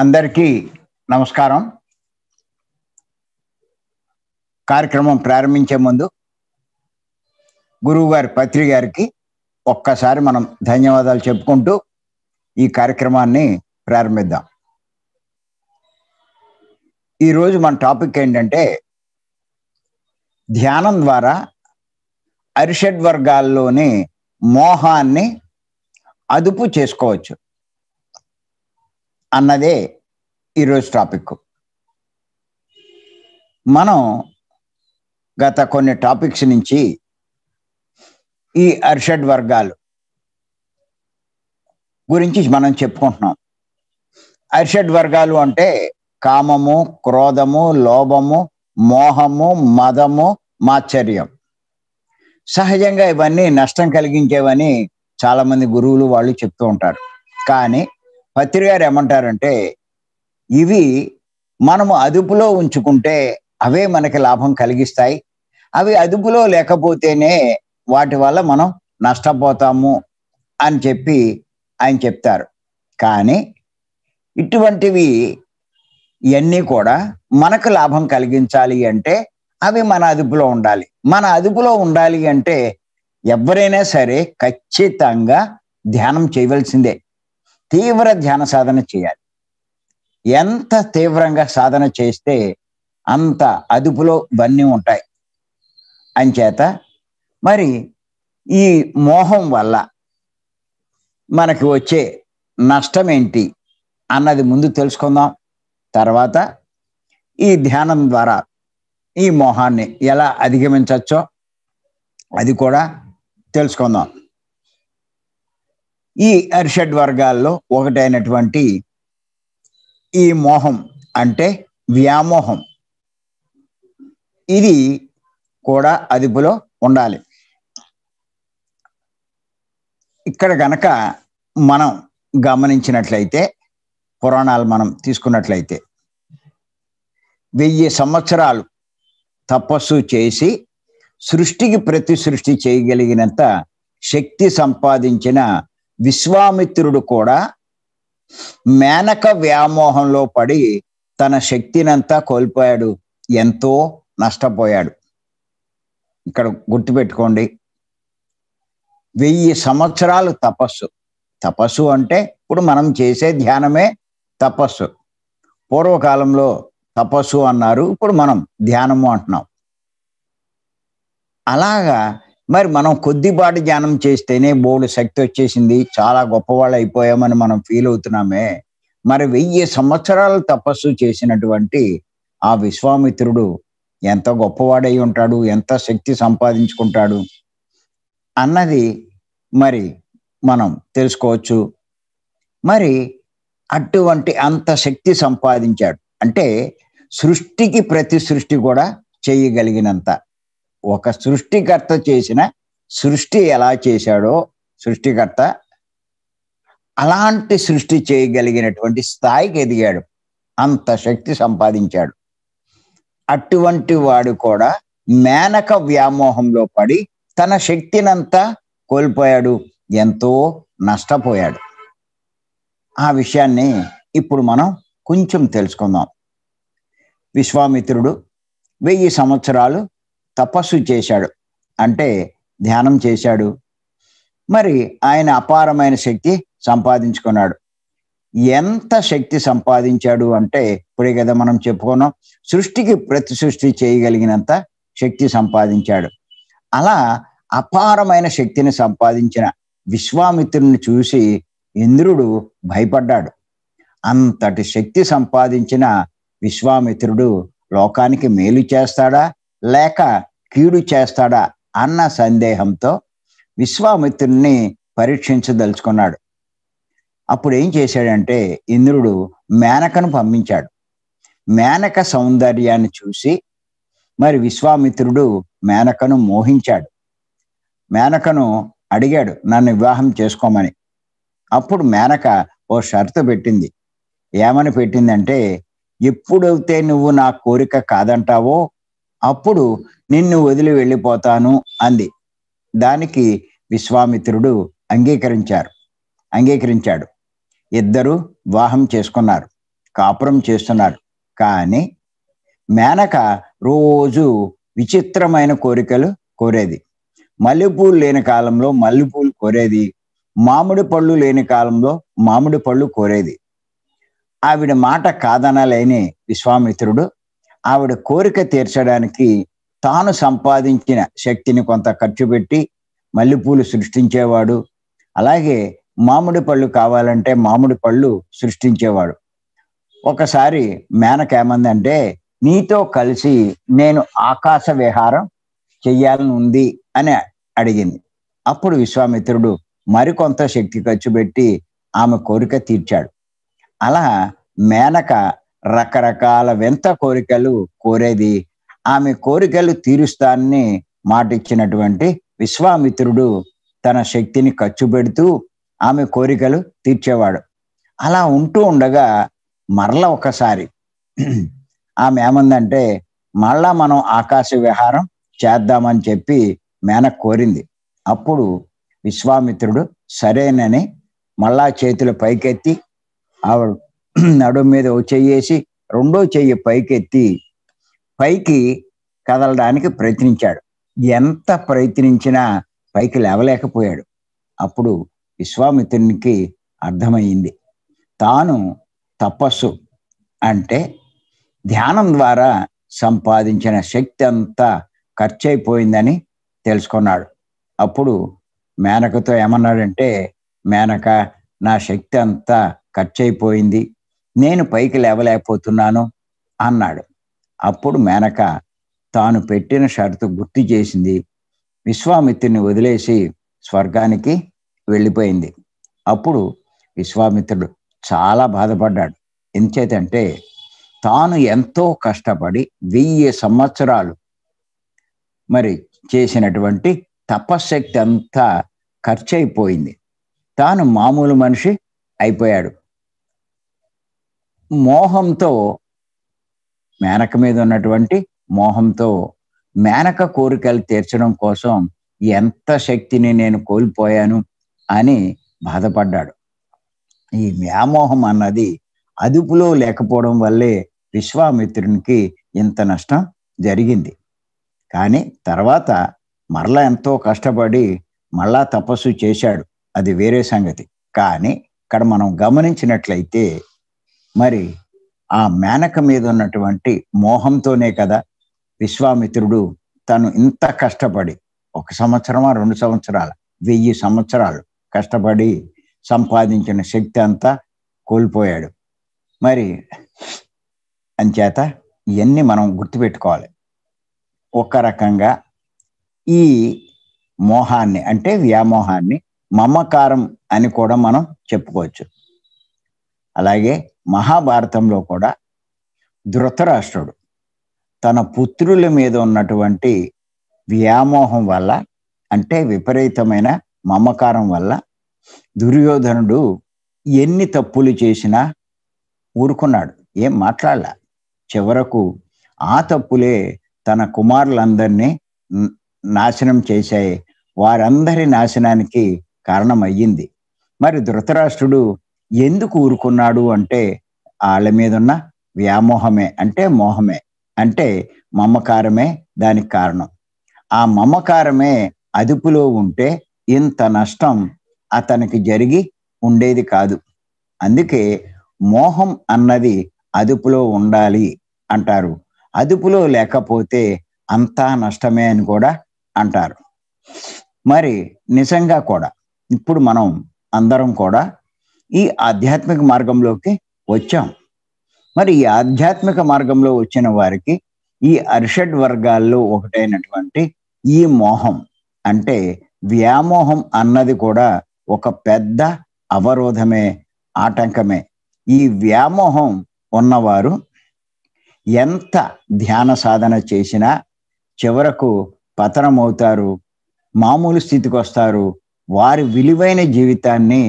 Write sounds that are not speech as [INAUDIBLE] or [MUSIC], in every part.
అందరికీ నమస్కారం కార్యక్రమం ప్రారంభించే ముందు గురువు గారి పత్రి గారికి ఒక్కసారి మనం ధన్యవాదాలు చెప్పుకుంటూ ఈ కార్యక్రమాన్ని ప్రారంభిద్దాం ఈరోజు మన టాపిక్ ఏంటంటే ధ్యానం ద్వారా అరిషడ్ వర్గాల్లోని మోహాన్ని అదుపు చేసుకోవచ్చు అన్నదే ఈరోజు టాపిక్ మనం గత కొన్ని టాపిక్స్ నుంచి ఈ అర్షడ్ వర్గాలు గురించి మనం చెప్పుకుంటున్నాం అర్షడ్ వర్గాలు అంటే కామము క్రోధము లోభము మోహము మదము మాచర్యం సహజంగా ఇవన్నీ నష్టం కలిగించేవని చాలామంది గురువులు వాళ్ళు చెప్తూ ఉంటారు కానీ పత్రి గారు ఏమంటారంటే ఇవి మనము అదుపులో ఉంచుకుంటే అవే మనకి లాభం కలిగిస్తాయి అవి అదుపులో లేకపోతేనే వాటి వల్ల మనం నష్టపోతాము అని చెప్పి ఆయన చెప్తారు కానీ ఇటువంటివి ఇవన్నీ కూడా మనకు లాభం కలిగించాలి అంటే అవి మన అదుపులో ఉండాలి మన అదుపులో ఉండాలి అంటే ఎవరైనా సరే ఖచ్చితంగా ధ్యానం చేయవలసిందే తీవ్ర ధ్యాన సాధన చేయాలి ఎంత తీవ్రంగా సాధన చేస్తే అంత అదుపులో ఇవన్నీ ఉంటాయి అంచేత మరి ఈ మోహం వల్ల మనకి వచ్చే నష్టం ఏంటి అన్నది ముందు తెలుసుకుందాం తర్వాత ఈ ధ్యానం ద్వారా ఈ మోహాన్ని ఎలా అధిగమించవచ్చో అది కూడా తెలుసుకుందాం ఈ అరిషడ్ వర్గాల్లో ఒకటైనటువంటి ఈ మోహం అంటే వ్యామోహం ఇది కూడా అదుపులో ఉండాలి ఇక్కడ గనక మనం గమనించినట్లయితే పురాణాలు మనం తీసుకున్నట్లయితే వెయ్యి సంవత్సరాలు తపస్సు చేసి సృష్టికి ప్రతి సృష్టి చేయగలిగినంత శక్తి సంపాదించిన విశ్వామిత్రుడు కూడా మేనక వ్యామోహంలో పడి తన శక్తినంతా కోల్పోయాడు ఎంతో నష్టపోయాడు ఇక్కడ గుర్తుపెట్టుకోండి వెయ్యి సంవత్సరాలు తపస్సు తపస్సు అంటే ఇప్పుడు మనం చేసే ధ్యానమే తపస్సు పూర్వకాలంలో తపస్సు అన్నారు ఇప్పుడు మనం ధ్యానము అంటున్నాం అలాగా మరి మనం కొద్దిపాటి ధ్యానం చేస్తేనే బోర్డు శక్తి వచ్చేసింది చాలా గొప్పవాళ్ళు అయిపోయామని మనం ఫీల్ అవుతున్నామే మరి వెయ్యి సంవత్సరాలు తపస్సు చేసినటువంటి ఆ విశ్వామిత్రుడు ఎంత గొప్పవాడై ఉంటాడు ఎంత శక్తి సంపాదించుకుంటాడు అన్నది మరి మనం తెలుసుకోవచ్చు మరి అటువంటి అంత శక్తి సంపాదించాడు అంటే సృష్టికి ప్రతి సృష్టి కూడా చేయగలిగినంత ఒక సృష్టికర్త చేసిన సృష్టి ఎలా చేశాడో సృష్టికర్త అలాంటి సృష్టి చేయగలిగినటువంటి స్థాయికి ఎదిగాడు అంత శక్తి సంపాదించాడు అటువంటి వాడు కూడా మేనక వ్యామోహంలో పడి తన శక్తినంతా కోల్పోయాడు ఎంతో నష్టపోయాడు ఆ విషయాన్ని ఇప్పుడు మనం కొంచెం తెలుసుకుందాం విశ్వామిత్రుడు వెయ్యి సంవత్సరాలు తపస్సు చేశాడు అంటే ధ్యానం చేశాడు మరి ఆయన అపారమైన శక్తి సంపాదించుకున్నాడు ఎంత శక్తి సంపాదించాడు అంటే ఇప్పుడే కదా మనం చెప్పుకున్నాం సృష్టికి ప్రతి సృష్టి చేయగలిగినంత శక్తి సంపాదించాడు అలా అపారమైన శక్తిని సంపాదించిన విశ్వామిత్రుని చూసి ఇంద్రుడు భయపడ్డాడు అంతటి శక్తి సంపాదించిన విశ్వామిత్రుడు లోకానికి మేలు చేస్తాడా లేక కీడు చేస్తాడా అన్న సందేహంతో విశ్వామిత్రుణ్ణి పరీక్షించదలుచుకున్నాడు అప్పుడు ఏం చేశాడంటే ఇంద్రుడు మేనకను పంపించాడు మేనక సౌందర్యాన్ని చూసి మరి విశ్వామిత్రుడు మేనకను మోహించాడు మేనకను అడిగాడు నన్ను వివాహం చేసుకోమని అప్పుడు మేనక ఓ షరతు పెట్టింది ఏమని పెట్టిందంటే ఎప్పుడైతే నువ్వు నా కోరిక కాదంటావో అప్పుడు నిన్ను వదిలి వెళ్ళిపోతాను అంది దానికి విశ్వామిత్రుడు అంగీకరించారు అంగీకరించాడు ఇద్దరు వివాహం చేసుకున్నారు కాపురం చేస్తున్నారు కానీ మేనక రోజు విచిత్రమైన కోరికలు కోరేది మల్లెపూలు లేని కాలంలో మల్లెపూలు కోరేది మామిడి పళ్ళు లేని కాలంలో మామిడి పళ్ళు కోరేది ఆవిడ మాట కాదనలేని విశ్వామిత్రుడు ఆవిడ కోరిక తీర్చడానికి తాను సంపాదించిన శక్తిని కొంత ఖర్చు పెట్టి మల్లెపూలు సృష్టించేవాడు అలాగే మామిడి పళ్ళు కావాలంటే మామిడి పళ్ళు సృష్టించేవాడు ఒకసారి మేనక ఏమందంటే నీతో కలిసి నేను ఆకాశ విహారం చెయ్యాలని ఉంది అని అడిగింది అప్పుడు విశ్వామిత్రుడు మరికొంత శక్తి ఖర్చు పెట్టి ఆమె కోరిక తీర్చాడు అలా మేనక రకరకాల వింత కోరికలు కోరేది ఆమె కోరికలు తీరుస్తానని మాటిచ్చినటువంటి విశ్వామిత్రుడు తన శక్తిని ఖర్చు పెడుతూ ఆమె కోరికలు తీర్చేవాడు అలా ఉంటూ ఉండగా మరల ఒకసారి ఆమె ఏమందంటే మళ్ళా మనం ఆకాశ విహారం చేద్దామని చెప్పి మేన కోరింది అప్పుడు విశ్వామిత్రుడు సరేనని మళ్ళా చేతులు పైకెత్తి ఆవిడ నడుము మీద చెయ్యేసి రెండో చెయ్యి పైకెత్తి పైకి కదలడానికి ప్రయత్నించాడు ఎంత ప్రయత్నించినా పైకి లేవలేకపోయాడు అప్పుడు విశ్వామిత్రునికి అర్థమైంది తాను తపస్సు అంటే ధ్యానం ద్వారా సంపాదించిన శక్తి అంతా ఖర్చు అయిపోయిందని తెలుసుకున్నాడు అప్పుడు మేనకతో ఏమన్నాడంటే మేనక నా శక్తి అంతా ఖర్చు అయిపోయింది నేను పైకి లేవలేకపోతున్నాను అన్నాడు అప్పుడు మేనక తాను పెట్టిన షరతు గుర్తు చేసింది విశ్వామిత్రుని వదిలేసి స్వర్గానికి వెళ్ళిపోయింది అప్పుడు విశ్వామిత్రుడు చాలా బాధపడ్డాడు ఎంచేతంటే తాను ఎంతో కష్టపడి వెయ్యి సంవత్సరాలు మరి చేసినటువంటి తపశ్శక్తి అంతా ఖర్చు అయిపోయింది తాను మామూలు మనిషి అయిపోయాడు మోహంతో మేనక మీద ఉన్నటువంటి మోహంతో మేనక కోరికలు తీర్చడం కోసం ఎంత శక్తిని నేను కోల్పోయాను అని బాధపడ్డాడు ఈ వ్యామోహం అన్నది అదుపులో లేకపోవడం వల్లే విశ్వామిత్రునికి ఇంత నష్టం జరిగింది కానీ తర్వాత మరలా ఎంతో కష్టపడి మళ్ళా తపస్సు చేశాడు అది వేరే సంగతి కానీ ఇక్కడ మనం గమనించినట్లయితే మరి ఆ మేనక మీద ఉన్నటువంటి మోహంతోనే కదా విశ్వామిత్రుడు తను ఇంత కష్టపడి ఒక సంవత్సరమా రెండు సంవత్సరాలు వెయ్యి సంవత్సరాలు కష్టపడి సంపాదించిన శక్తి అంతా కోల్పోయాడు మరి అంచేత ఇవన్నీ మనం గుర్తుపెట్టుకోవాలి ఒక రకంగా ఈ మోహాన్ని అంటే వ్యామోహాన్ని మమకారం అని కూడా మనం చెప్పుకోవచ్చు అలాగే మహాభారతంలో కూడా ధృతరాష్ట్రుడు తన పుత్రుల మీద ఉన్నటువంటి వ్యామోహం వల్ల అంటే విపరీతమైన మమకారం వల్ల దుర్యోధనుడు ఎన్ని తప్పులు చేసినా ఊరుకున్నాడు ఏం మాట్లాడలే చివరకు ఆ తప్పులే తన కుమారులందరినీ నాశనం చేశాయి వారందరి నాశనానికి కారణమయ్యింది మరి ధృతరాష్ట్రుడు ఎందుకు ఊరుకున్నాడు అంటే వాళ్ళ మీద ఉన్న వ్యామోహమే అంటే మోహమే అంటే మమకారమే దానికి కారణం ఆ మమకారమే అదుపులో ఉంటే ఇంత నష్టం అతనికి జరిగి ఉండేది కాదు అందుకే మోహం అన్నది అదుపులో ఉండాలి అంటారు అదుపులో లేకపోతే అంతా నష్టమే అని కూడా అంటారు మరి నిజంగా కూడా ఇప్పుడు మనం అందరం కూడా ఈ ఆధ్యాత్మిక మార్గంలోకి వచ్చాం మరి ఈ ఆధ్యాత్మిక మార్గంలో వచ్చిన వారికి ఈ అరిషడ్ వర్గాల్లో ఒకటైనటువంటి ఈ మోహం అంటే వ్యామోహం అన్నది కూడా ఒక పెద్ద అవరోధమే ఆటంకమే ఈ వ్యామోహం ఉన్నవారు ఎంత ధ్యాన సాధన చేసినా చివరకు పతనమవుతారు మామూలు స్థితికి వస్తారు వారి విలువైన జీవితాన్ని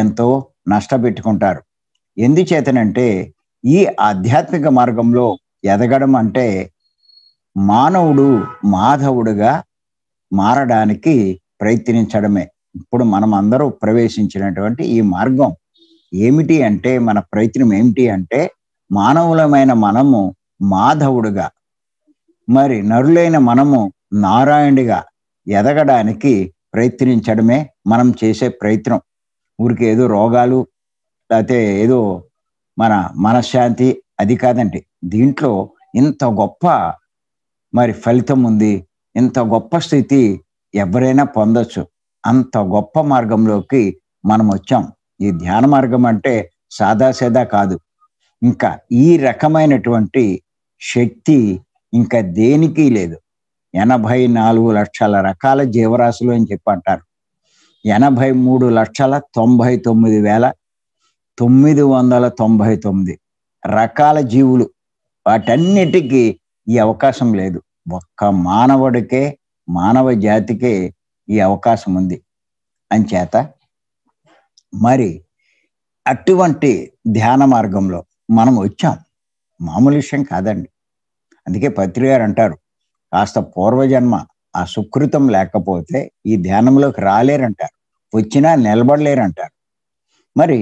ఎంతో నష్టపెట్టుకుంటారు ఎందుచేతనంటే ఈ ఆధ్యాత్మిక మార్గంలో ఎదగడం అంటే మానవుడు మాధవుడుగా మారడానికి ప్రయత్నించడమే ఇప్పుడు మనం అందరూ ప్రవేశించినటువంటి ఈ మార్గం ఏమిటి అంటే మన ప్రయత్నం ఏమిటి అంటే మానవులమైన మనము మాధవుడుగా మరి నరులైన మనము నారాయణుడిగా ఎదగడానికి ప్రయత్నించడమే మనం చేసే ప్రయత్నం ఊరికి ఏదో రోగాలు లేకపోతే ఏదో మన మనశ్శాంతి అది కాదండి దీంట్లో ఇంత గొప్ప మరి ఫలితం ఉంది ఇంత గొప్ప స్థితి ఎవరైనా పొందొచ్చు అంత గొప్ప మార్గంలోకి మనం వచ్చాం ఈ ధ్యాన మార్గం అంటే సాదాసేదా కాదు ఇంకా ఈ రకమైనటువంటి శక్తి ఇంకా దేనికి లేదు ఎనభై నాలుగు లక్షల రకాల జీవరాశులు అని చెప్పి అంటారు ఎనభై మూడు లక్షల తొంభై తొమ్మిది వేల తొమ్మిది వందల తొంభై తొమ్మిది రకాల జీవులు వాటన్నిటికీ ఈ అవకాశం లేదు ఒక్క మానవుడికే మానవ జాతికే ఈ అవకాశం ఉంది అంచేత మరి అటువంటి ధ్యాన మార్గంలో మనం వచ్చాం మామూలు విషయం కాదండి అందుకే పత్రిగారు అంటారు కాస్త పూర్వజన్మ ఆ సుకృతం లేకపోతే ఈ ధ్యానంలోకి రాలేరంటారు వచ్చినా నిలబడలేరంటారు మరి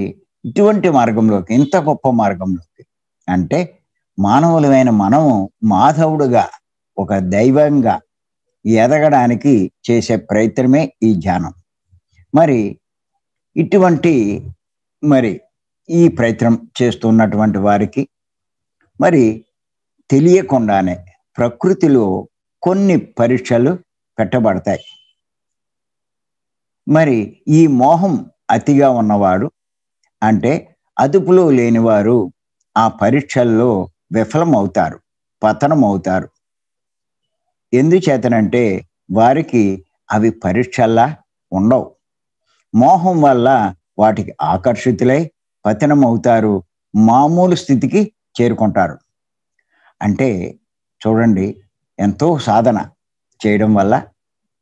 ఇటువంటి మార్గంలోకి ఇంత గొప్ప మార్గంలోకి అంటే మానవులమైన మనము మాధవుడుగా ఒక దైవంగా ఎదగడానికి చేసే ప్రయత్నమే ఈ ధ్యానం మరి ఇటువంటి మరి ఈ ప్రయత్నం చేస్తున్నటువంటి వారికి మరి తెలియకుండానే ప్రకృతిలో కొన్ని పరీక్షలు పెట్టబడతాయి మరి ఈ మోహం అతిగా ఉన్నవాడు అంటే అదుపులో లేనివారు ఆ పరీక్షల్లో విఫలమవుతారు అవుతారు ఎందుచేతనంటే వారికి అవి పరీక్షల్లా ఉండవు మోహం వల్ల వాటికి ఆకర్షితులై అవుతారు మామూలు స్థితికి చేరుకుంటారు అంటే చూడండి ఎంతో సాధన చేయడం వల్ల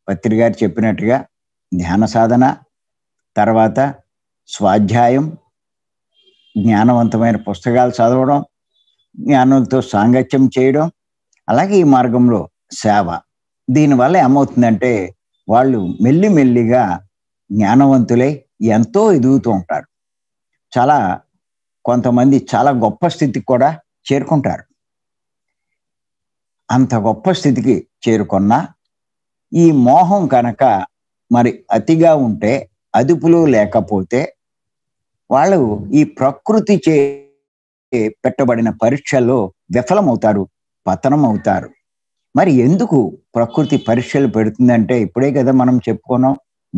పత్రి గారు చెప్పినట్టుగా ధ్యాన సాధన తర్వాత స్వాధ్యాయం జ్ఞానవంతమైన పుస్తకాలు చదవడం జ్ఞానంతో సాంగత్యం చేయడం అలాగే ఈ మార్గంలో సేవ దీనివల్ల ఏమవుతుందంటే వాళ్ళు మెల్లిమెల్లిగా జ్ఞానవంతులై ఎంతో ఎదుగుతూ ఉంటారు చాలా కొంతమంది చాలా గొప్ప స్థితికి కూడా చేరుకుంటారు అంత గొప్ప స్థితికి చేరుకున్నా ఈ మోహం కనుక మరి అతిగా ఉంటే అదుపులో లేకపోతే వాళ్ళు ఈ ప్రకృతి చే పెట్టబడిన పరీక్షల్లో విఫలమవుతారు పతనం అవుతారు మరి ఎందుకు ప్రకృతి పరీక్షలు పెడుతుందంటే ఇప్పుడే కదా మనం చెప్పుకున్నాం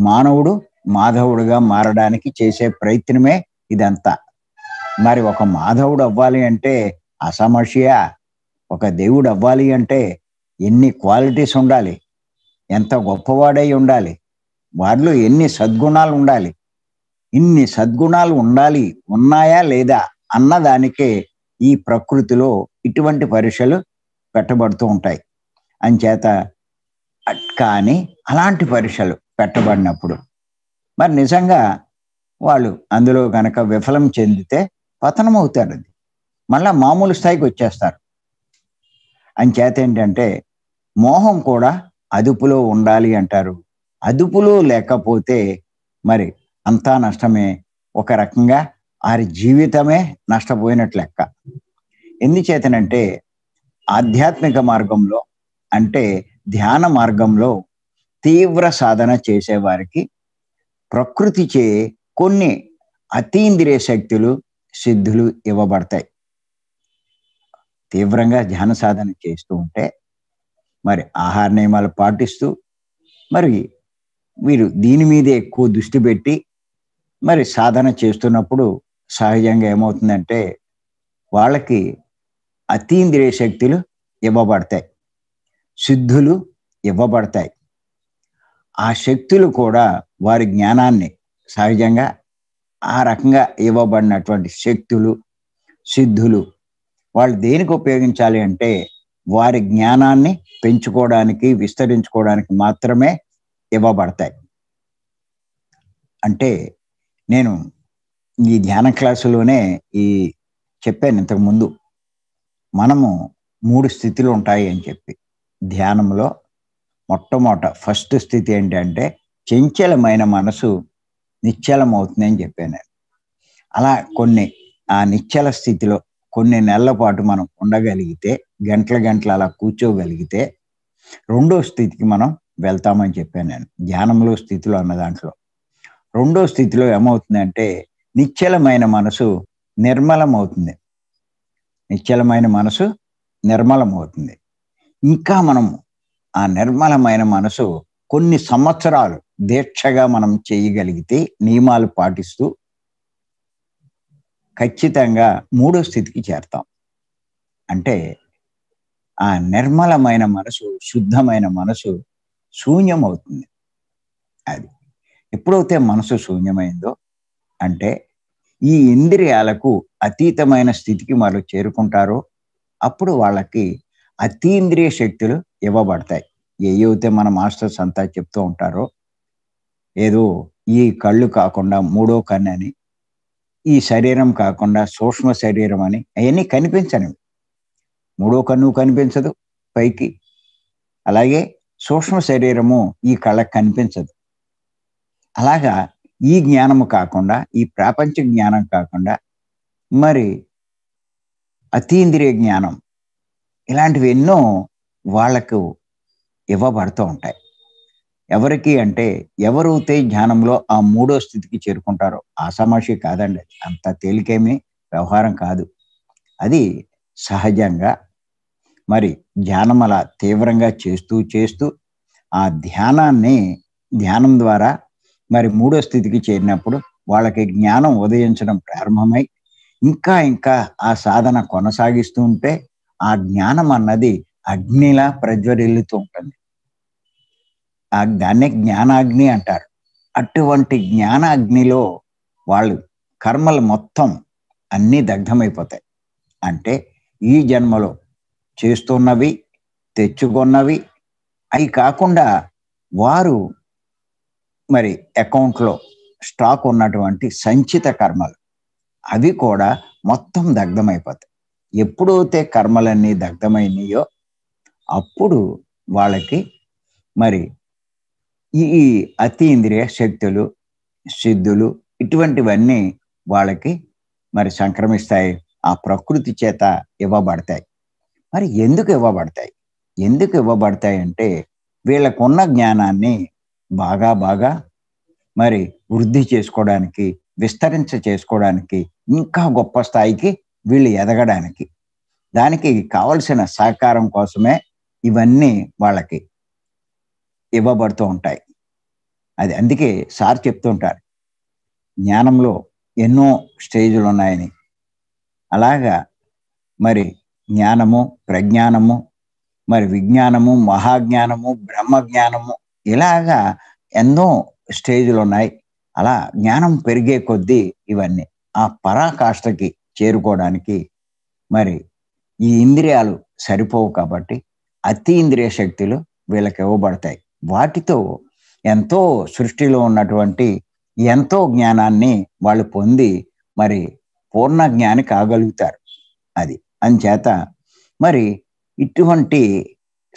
మానవుడు మాధవుడుగా మారడానికి చేసే ప్రయత్నమే ఇదంతా మరి ఒక మాధవుడు అవ్వాలి అంటే అసమస్య ఒక దేవుడు అవ్వాలి అంటే ఎన్ని క్వాలిటీస్ ఉండాలి ఎంత గొప్పవాడై ఉండాలి వాడిలో ఎన్ని సద్గుణాలు ఉండాలి ఇన్ని సద్గుణాలు ఉండాలి ఉన్నాయా లేదా అన్నదానికే ఈ ప్రకృతిలో ఇటువంటి పరీక్షలు పెట్టబడుతూ ఉంటాయి అంచేత కానీ అలాంటి పరీక్షలు పెట్టబడినప్పుడు మరి నిజంగా వాళ్ళు అందులో కనుక విఫలం చెందితే పతనం అవుతారు అది మళ్ళా మామూలు స్థాయికి వచ్చేస్తారు అంచేత ఏంటంటే మోహం కూడా అదుపులో ఉండాలి అంటారు అదుపులో లేకపోతే మరి అంతా నష్టమే ఒక రకంగా వారి జీవితమే నష్టపోయినట్లు లెక్క ఎందుచేతనంటే ఆధ్యాత్మిక మార్గంలో అంటే ధ్యాన మార్గంలో తీవ్ర సాధన చేసేవారికి ప్రకృతిచే కొన్ని అతీంద్రియ శక్తులు సిద్ధులు ఇవ్వబడతాయి తీవ్రంగా ధ్యాన సాధన చేస్తూ ఉంటే మరి ఆహార నియమాలు పాటిస్తూ మరి వీరు దీని మీదే ఎక్కువ దృష్టి పెట్టి మరి సాధన చేస్తున్నప్పుడు సహజంగా ఏమవుతుందంటే వాళ్ళకి అతీంద్రియ శక్తులు ఇవ్వబడతాయి సిద్ధులు ఇవ్వబడతాయి ఆ శక్తులు కూడా వారి జ్ఞానాన్ని సహజంగా ఆ రకంగా ఇవ్వబడినటువంటి శక్తులు సిద్ధులు వాళ్ళు దేనికి ఉపయోగించాలి అంటే వారి జ్ఞానాన్ని పెంచుకోవడానికి విస్తరించుకోవడానికి మాత్రమే ఇవ్వబడతాయి అంటే నేను ఈ ధ్యాన క్లాసులోనే ఈ చెప్పాను ఇంతకుముందు మనము మూడు స్థితులు ఉంటాయి అని చెప్పి ధ్యానంలో మొట్టమొదట ఫస్ట్ స్థితి ఏంటంటే చంచలమైన మనసు నిశ్చలం అవుతుంది అని చెప్పాను అలా కొన్ని ఆ నిశ్చల స్థితిలో కొన్ని నెలల పాటు మనం ఉండగలిగితే గంటల గంటలు అలా కూర్చోగలిగితే రెండో స్థితికి మనం వెళ్తామని చెప్పాను నేను ధ్యానంలో స్థితిలో అన్న దాంట్లో రెండో స్థితిలో ఏమవుతుందంటే నిశ్చలమైన మనసు నిర్మలం అవుతుంది నిశ్చలమైన మనసు నిర్మలం అవుతుంది ఇంకా మనం ఆ నిర్మలమైన మనసు కొన్ని సంవత్సరాలు దీక్షగా మనం చేయగలిగితే నియమాలు పాటిస్తూ ఖచ్చితంగా మూడో స్థితికి చేరతాం అంటే ఆ నిర్మలమైన మనసు శుద్ధమైన మనసు శూన్యం అవుతుంది అది ఎప్పుడైతే మనసు శూన్యమైందో అంటే ఈ ఇంద్రియాలకు అతీతమైన స్థితికి వాళ్ళు చేరుకుంటారో అప్పుడు వాళ్ళకి అతీంద్రియ శక్తులు ఇవ్వబడతాయి ఏవైతే మన మాస్టర్స్ అంతా చెప్తూ ఉంటారో ఏదో ఈ కళ్ళు కాకుండా మూడో కన్ను అని ఈ శరీరం కాకుండా సూక్ష్మ శరీరం అని అవన్నీ కనిపించనివి మూడో కన్ను కనిపించదు పైకి అలాగే సూక్ష్మ శరీరము ఈ కళ్ళకు కనిపించదు అలాగా ఈ జ్ఞానము కాకుండా ఈ ప్రాపంచ జ్ఞానం కాకుండా మరి అతీంద్రియ జ్ఞానం ఇలాంటివి ఎన్నో వాళ్లకు ఇవ్వబడుతూ ఉంటాయి ఎవరికి అంటే ఎవరైతే జ్ఞానంలో ఆ మూడో స్థితికి చేరుకుంటారో ఆసమాషి కాదండి అంత తేలికేమీ వ్యవహారం కాదు అది సహజంగా మరి ధ్యానం అలా తీవ్రంగా చేస్తూ చేస్తూ ఆ ధ్యానాన్ని ధ్యానం ద్వారా మరి మూడో స్థితికి చేరినప్పుడు వాళ్ళకి జ్ఞానం ఉదయించడం ప్రారంభమై ఇంకా ఇంకా ఆ సాధన కొనసాగిస్తూ ఉంటే ఆ జ్ఞానం అన్నది అగ్నిలా ప్రజ్వరిల్లుతూ ఉంటుంది ఆ దాన్నే జ్ఞానాగ్ని అంటారు అటువంటి జ్ఞానాగ్నిలో వాళ్ళు కర్మలు మొత్తం అన్నీ దగ్ధమైపోతాయి అంటే ఈ జన్మలో చేస్తున్నవి తెచ్చుకున్నవి అవి కాకుండా వారు మరి అకౌంట్లో స్టాక్ ఉన్నటువంటి సంచిత కర్మలు అవి కూడా మొత్తం దగ్ధమైపోతాయి ఎప్పుడైతే కర్మలన్నీ దగ్ధమైనాయో అప్పుడు వాళ్ళకి మరి ఈ అతీంద్రియ శక్తులు సిద్ధులు ఇటువంటివన్నీ వాళ్ళకి మరి సంక్రమిస్తాయి ఆ ప్రకృతి చేత ఇవ్వబడతాయి మరి ఎందుకు ఇవ్వబడతాయి ఎందుకు ఇవ్వబడతాయి అంటే వీళ్ళకున్న జ్ఞానాన్ని బాగా బాగా మరి వృద్ధి చేసుకోవడానికి విస్తరించ చేసుకోవడానికి ఇంకా గొప్ప స్థాయికి వీళ్ళు ఎదగడానికి దానికి కావలసిన సహకారం కోసమే ఇవన్నీ వాళ్ళకి ఇవ్వబడుతూ ఉంటాయి అది అందుకే సార్ చెప్తూ ఉంటారు జ్ఞానంలో ఎన్నో స్టేజులు ఉన్నాయని అలాగా మరి జ్ఞానము ప్రజ్ఞానము మరి విజ్ఞానము మహాజ్ఞానము బ్రహ్మ జ్ఞానము ఇలాగా ఎన్నో స్టేజులు ఉన్నాయి అలా జ్ఞానం పెరిగే కొద్దీ ఇవన్నీ ఆ పరాకాష్ఠకి చేరుకోవడానికి మరి ఈ ఇంద్రియాలు సరిపోవు కాబట్టి అతి ఇంద్రియ శక్తులు వీళ్ళకి ఇవ్వబడతాయి వాటితో ఎంతో సృష్టిలో ఉన్నటువంటి ఎంతో జ్ఞానాన్ని వాళ్ళు పొంది మరి పూర్ణ జ్ఞాని కాగలుగుతారు అది అంచేత మరి ఇటువంటి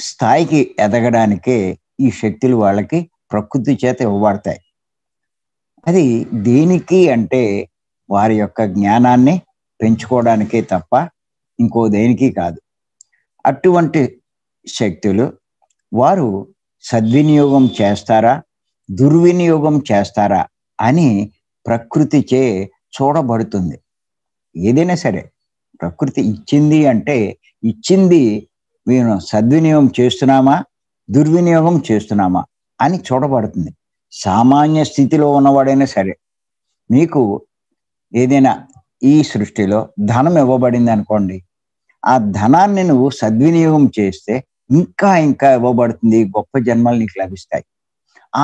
స్థాయికి ఎదగడానికే ఈ శక్తులు వాళ్ళకి ప్రకృతి చేత ఇవ్వబడతాయి అది దేనికి అంటే వారి యొక్క జ్ఞానాన్ని పెంచుకోవడానికే తప్ప ఇంకో దేనికి కాదు అటువంటి శక్తులు వారు సద్వినియోగం చేస్తారా దుర్వినియోగం చేస్తారా అని ప్రకృతిచే చూడబడుతుంది ఏదైనా సరే ప్రకృతి ఇచ్చింది అంటే ఇచ్చింది మేము సద్వినియోగం చేస్తున్నామా దుర్వినియోగం చేస్తున్నామా అని చూడబడుతుంది సామాన్య స్థితిలో ఉన్నవాడైనా సరే మీకు ఏదైనా ఈ సృష్టిలో ధనం ఇవ్వబడింది అనుకోండి ఆ ధనాన్ని నువ్వు సద్వినియోగం చేస్తే ఇంకా ఇంకా ఇవ్వబడుతుంది గొప్ప జన్మలు నీకు లభిస్తాయి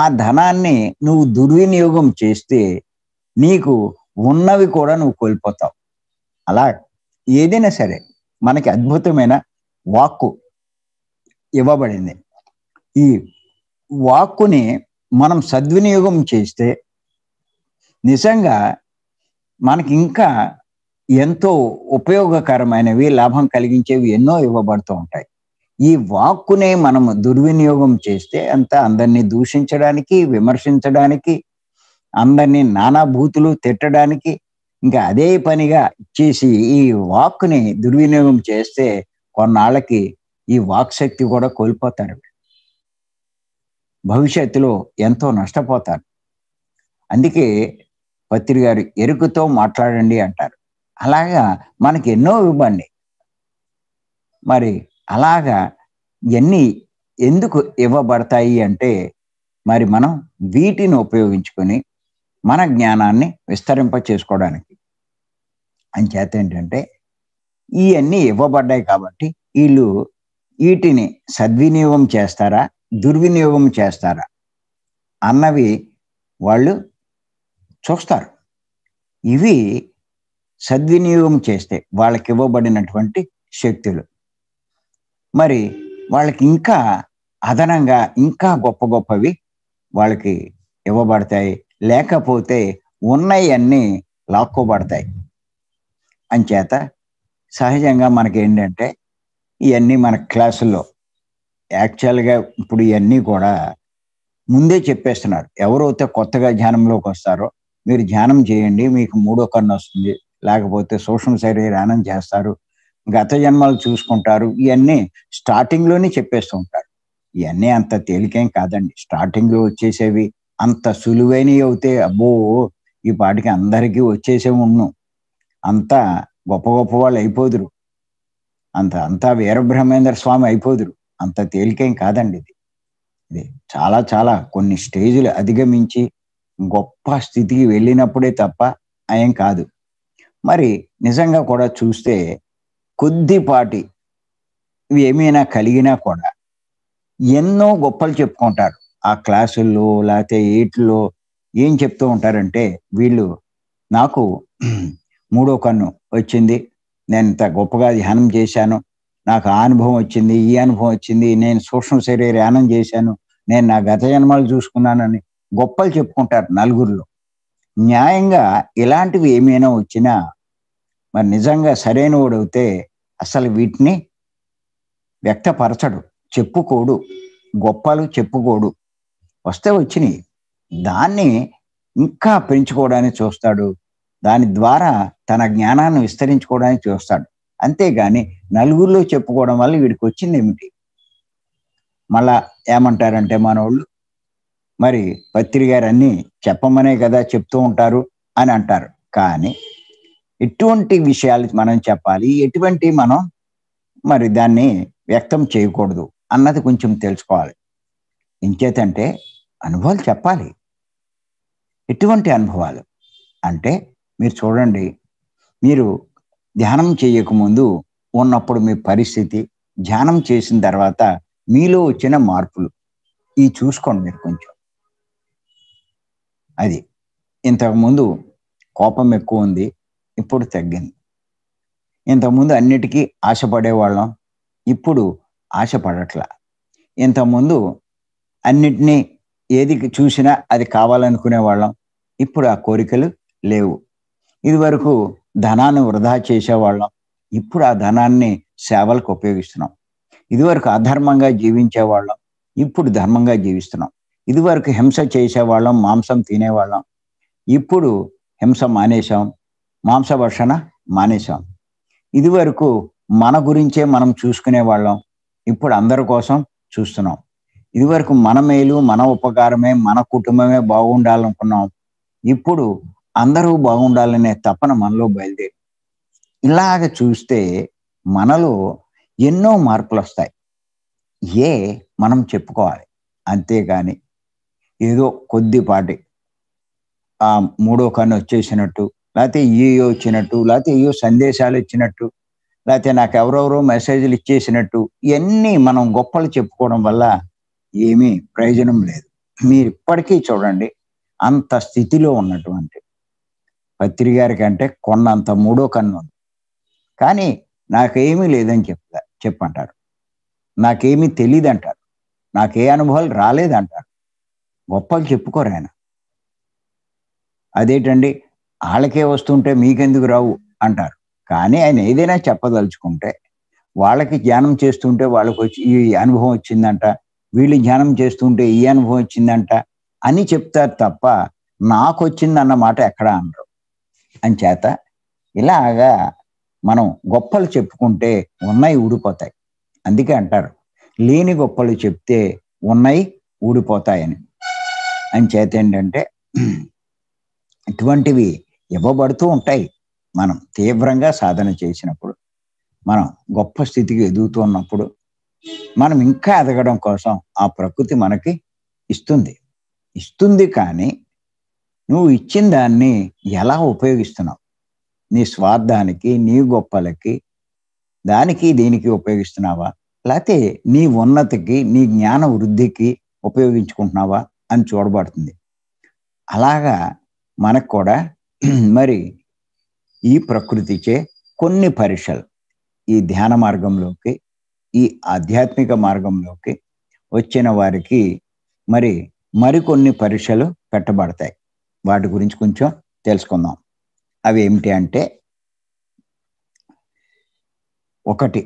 ఆ ధనాన్ని నువ్వు దుర్వినియోగం చేస్తే నీకు ఉన్నవి కూడా నువ్వు కోల్పోతావు అలా ఏదైనా సరే మనకి అద్భుతమైన వాక్కు ఇవ్వబడింది ఈ వాక్కుని మనం సద్వినియోగం చేస్తే నిజంగా మనకి ఇంకా ఎంతో ఉపయోగకరమైనవి లాభం కలిగించేవి ఎన్నో ఇవ్వబడుతూ ఉంటాయి ఈ వాక్కునే మనము దుర్వినియోగం చేస్తే అంత అందరినీ దూషించడానికి విమర్శించడానికి అందరినీ నానాభూతులు తిట్టడానికి ఇంకా అదే పనిగా చేసి ఈ వాక్ని దుర్వినియోగం చేస్తే కొన్నాళ్ళకి ఈ వాక్ శక్తి కూడా కోల్పోతారు భవిష్యత్తులో ఎంతో నష్టపోతారు అందుకే పత్రి గారు ఎరుకుతో మాట్లాడండి అంటారు అలాగా మనకి ఎన్నో ఇవ్వండి మరి అలాగా ఇవన్నీ ఎందుకు ఇవ్వబడతాయి అంటే మరి మనం వీటిని ఉపయోగించుకొని మన జ్ఞానాన్ని విస్తరింప చేసుకోవడానికి అంచేత ఏంటంటే ఇవన్నీ ఇవ్వబడ్డాయి కాబట్టి వీళ్ళు వీటిని సద్వినియోగం చేస్తారా దుర్వినియోగం చేస్తారా అన్నవి వాళ్ళు చూస్తారు ఇవి సద్వినియోగం చేస్తే వాళ్ళకి ఇవ్వబడినటువంటి శక్తులు మరి వాళ్ళకి ఇంకా అదనంగా ఇంకా గొప్ప గొప్పవి వాళ్ళకి ఇవ్వబడతాయి లేకపోతే అన్నీ లాక్కోబడతాయి అంచేత సహజంగా మనకి ఏంటంటే ఇవన్నీ మన క్లాసుల్లో యాక్చువల్గా ఇప్పుడు ఇవన్నీ కూడా ముందే చెప్పేస్తున్నారు ఎవరైతే కొత్తగా ధ్యానంలోకి వస్తారో మీరు ధ్యానం చేయండి మీకు మూడో కన్ను వస్తుంది లేకపోతే సూక్ష్మ శరీరానం చేస్తారు గత జన్మలు చూసుకుంటారు ఇవన్నీ స్టార్టింగ్ లోనే చెప్పేస్తూ ఉంటారు ఇవన్నీ అంత తేలికేం కాదండి స్టార్టింగ్లో వచ్చేసేవి అంత సులువైనవి అవుతే అబ్బో ఈ పాటికి అందరికీ వచ్చేసే ఉన్ను అంత గొప్ప గొప్ప వాళ్ళు అయిపోదురు అంత అంతా వీరబ్రహ్మేంద్ర స్వామి అయిపోదురు అంత తేలికేం కాదండి ఇది ఇది చాలా చాలా కొన్ని స్టేజులు అధిగమించి గొప్ప స్థితికి వెళ్ళినప్పుడే తప్ప అయం కాదు మరి నిజంగా కూడా చూస్తే కొద్దిపాటి ఏమైనా కలిగినా కూడా ఎన్నో గొప్పలు చెప్పుకుంటారు ఆ క్లాసుల్లో లేకపోతే ఏట్లో ఏం చెప్తూ ఉంటారంటే వీళ్ళు నాకు మూడో కన్ను వచ్చింది నేను ఇంత గొప్పగా ధ్యానం చేశాను నాకు ఆ అనుభవం వచ్చింది ఈ అనుభవం వచ్చింది నేను సూక్ష్మ శరీర ధ్యానం చేశాను నేను నా గత జన్మలు చూసుకున్నానని గొప్పలు చెప్పుకుంటారు నలుగురిలో న్యాయంగా ఇలాంటివి ఏమైనా వచ్చినా మరి నిజంగా సరైన వాడవుతే అసలు వీటిని వ్యక్తపరచడు చెప్పుకోడు గొప్పలు చెప్పుకోడు వస్తే వచ్చినాయి దాన్ని ఇంకా పెంచుకోవడానికి చూస్తాడు దాని ద్వారా తన జ్ఞానాన్ని విస్తరించుకోవడానికి చూస్తాడు అంతేగాని నలుగురిలో చెప్పుకోవడం వల్ల వీడికి వచ్చింది ఏమిటి మళ్ళా ఏమంటారంటే మనవాళ్ళు మరి పత్రి గారు అన్నీ చెప్పమనే కదా చెప్తూ ఉంటారు అని అంటారు కానీ ఎటువంటి విషయాలు మనం చెప్పాలి ఎటువంటి మనం మరి దాన్ని వ్యక్తం చేయకూడదు అన్నది కొంచెం తెలుసుకోవాలి ఇంకేతంటే అనుభవాలు చెప్పాలి ఎటువంటి అనుభవాలు అంటే మీరు చూడండి మీరు ధ్యానం చేయకముందు ఉన్నప్పుడు మీ పరిస్థితి ధ్యానం చేసిన తర్వాత మీలో వచ్చిన మార్పులు ఇవి చూసుకోండి మీరు కొంచెం అది ఇంతకుముందు కోపం ఎక్కువ ఉంది ఇప్పుడు తగ్గింది ఇంతకుముందు అన్నిటికీ ఆశపడేవాళ్ళం ఇప్పుడు ఆశపడట్లా ఇంతకుముందు అన్నిటినీ ఏది చూసినా అది కావాలనుకునే వాళ్ళం ఇప్పుడు ఆ కోరికలు లేవు ఇదివరకు ధనాన్ని వృధా చేసేవాళ్ళం ఇప్పుడు ఆ ధనాన్ని సేవలకు ఉపయోగిస్తున్నాం ఇదివరకు అధర్మంగా జీవించేవాళ్ళం ఇప్పుడు ధర్మంగా జీవిస్తున్నాం ఇదివరకు హింస చేసేవాళ్ళం మాంసం తినేవాళ్ళం ఇప్పుడు హింస మానేశాం మాంసభక్షణ మానేశాం ఇది వరకు మన గురించే మనం చూసుకునే వాళ్ళం ఇప్పుడు అందరి కోసం చూస్తున్నాం ఇదివరకు మన మేలు మన ఉపకారమే మన కుటుంబమే బాగుండాలనుకున్నాం ఇప్పుడు అందరూ బాగుండాలనే తపన మనలో బయలుదేరి ఇలాగ చూస్తే మనలో ఎన్నో మార్పులు వస్తాయి ఏ మనం చెప్పుకోవాలి అంతేగాని ఏదో కొద్దిపాటి ఆ మూడో కన్ను వచ్చేసినట్టు లేకపోతే ఈయో వచ్చినట్టు లేకపోతే ఈయో సందేశాలు ఇచ్చినట్టు లేకపోతే నాకు ఎవరెవరో మెసేజ్లు ఇచ్చేసినట్టు ఇవన్నీ మనం గొప్పలు చెప్పుకోవడం వల్ల ఏమీ ప్రయోజనం లేదు మీరు ఇప్పటికీ చూడండి అంత స్థితిలో ఉన్నటువంటి పత్రి గారి కంటే కొన్నంత మూడో కన్ను ఉంది కానీ నాకేమీ లేదని చెప్తా చెప్పంటారు నాకేమీ తెలియదు అంటారు నాకే అనుభవాలు రాలేదంటారు గొప్పలు చెప్పుకోరు ఆయన వాళ్ళకే వస్తుంటే మీకెందుకు రావు అంటారు కానీ ఆయన ఏదైనా చెప్పదలుచుకుంటే వాళ్ళకి ధ్యానం చేస్తుంటే వాళ్ళకి వచ్చి ఈ అనుభవం వచ్చిందంట వీళ్ళు ధ్యానం చేస్తుంటే ఈ అనుభవం వచ్చిందంట అని చెప్తారు తప్ప నాకు వచ్చింది మాట ఎక్కడా అనరు అంచేత ఇలాగా మనం గొప్పలు చెప్పుకుంటే ఉన్నాయి ఊడిపోతాయి అందుకే అంటారు లేని గొప్పలు చెప్తే ఉన్నాయి ఊడిపోతాయని అంచేత ఏంటంటే ఇటువంటివి ఇవ్వబడుతూ ఉంటాయి మనం తీవ్రంగా సాధన చేసినప్పుడు మనం గొప్ప స్థితికి ఎదుగుతున్నప్పుడు మనం ఇంకా ఎదగడం కోసం ఆ ప్రకృతి మనకి ఇస్తుంది ఇస్తుంది కానీ నువ్వు ఇచ్చిన దాన్ని ఎలా ఉపయోగిస్తున్నావు నీ స్వార్థానికి నీ గొప్పలకి దానికి దీనికి ఉపయోగిస్తున్నావా లేకపోతే నీ ఉన్నతికి నీ జ్ఞాన వృద్ధికి ఉపయోగించుకుంటున్నావా అని చూడబడుతుంది అలాగా మనకు కూడా [CLEARS THROAT] మరి ఈ ప్రకృతిచే కొన్ని పరీక్షలు ఈ ధ్యాన మార్గంలోకి ఈ ఆధ్యాత్మిక మార్గంలోకి వచ్చిన వారికి మరి మరికొన్ని పరీక్షలు పెట్టబడతాయి వాటి గురించి కొంచెం తెలుసుకుందాం అవి ఏమిటి అంటే ఒకటి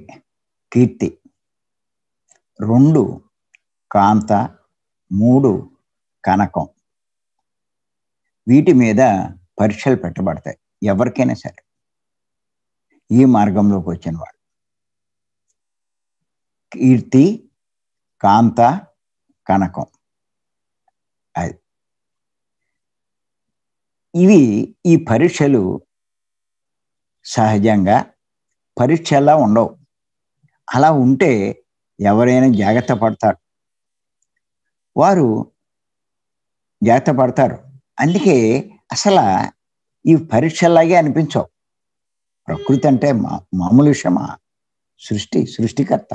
కీర్తి రెండు కాంత మూడు కనకం వీటి మీద పరీక్షలు పెట్టబడతాయి ఎవరికైనా సరే ఈ మార్గంలోకి వచ్చిన వాళ్ళు కీర్తి కాంత కనకం అది ఇవి ఈ పరీక్షలు సహజంగా పరీక్ష ఎలా ఉండవు అలా ఉంటే ఎవరైనా జాగ్రత్త పడతారు వారు జాగ్రత్త పడతారు అందుకే అసలు ఈ పరీక్షలాగే అనిపించవు ప్రకృతి అంటే మా మామూలు విషయమా సృష్టి సృష్టికర్త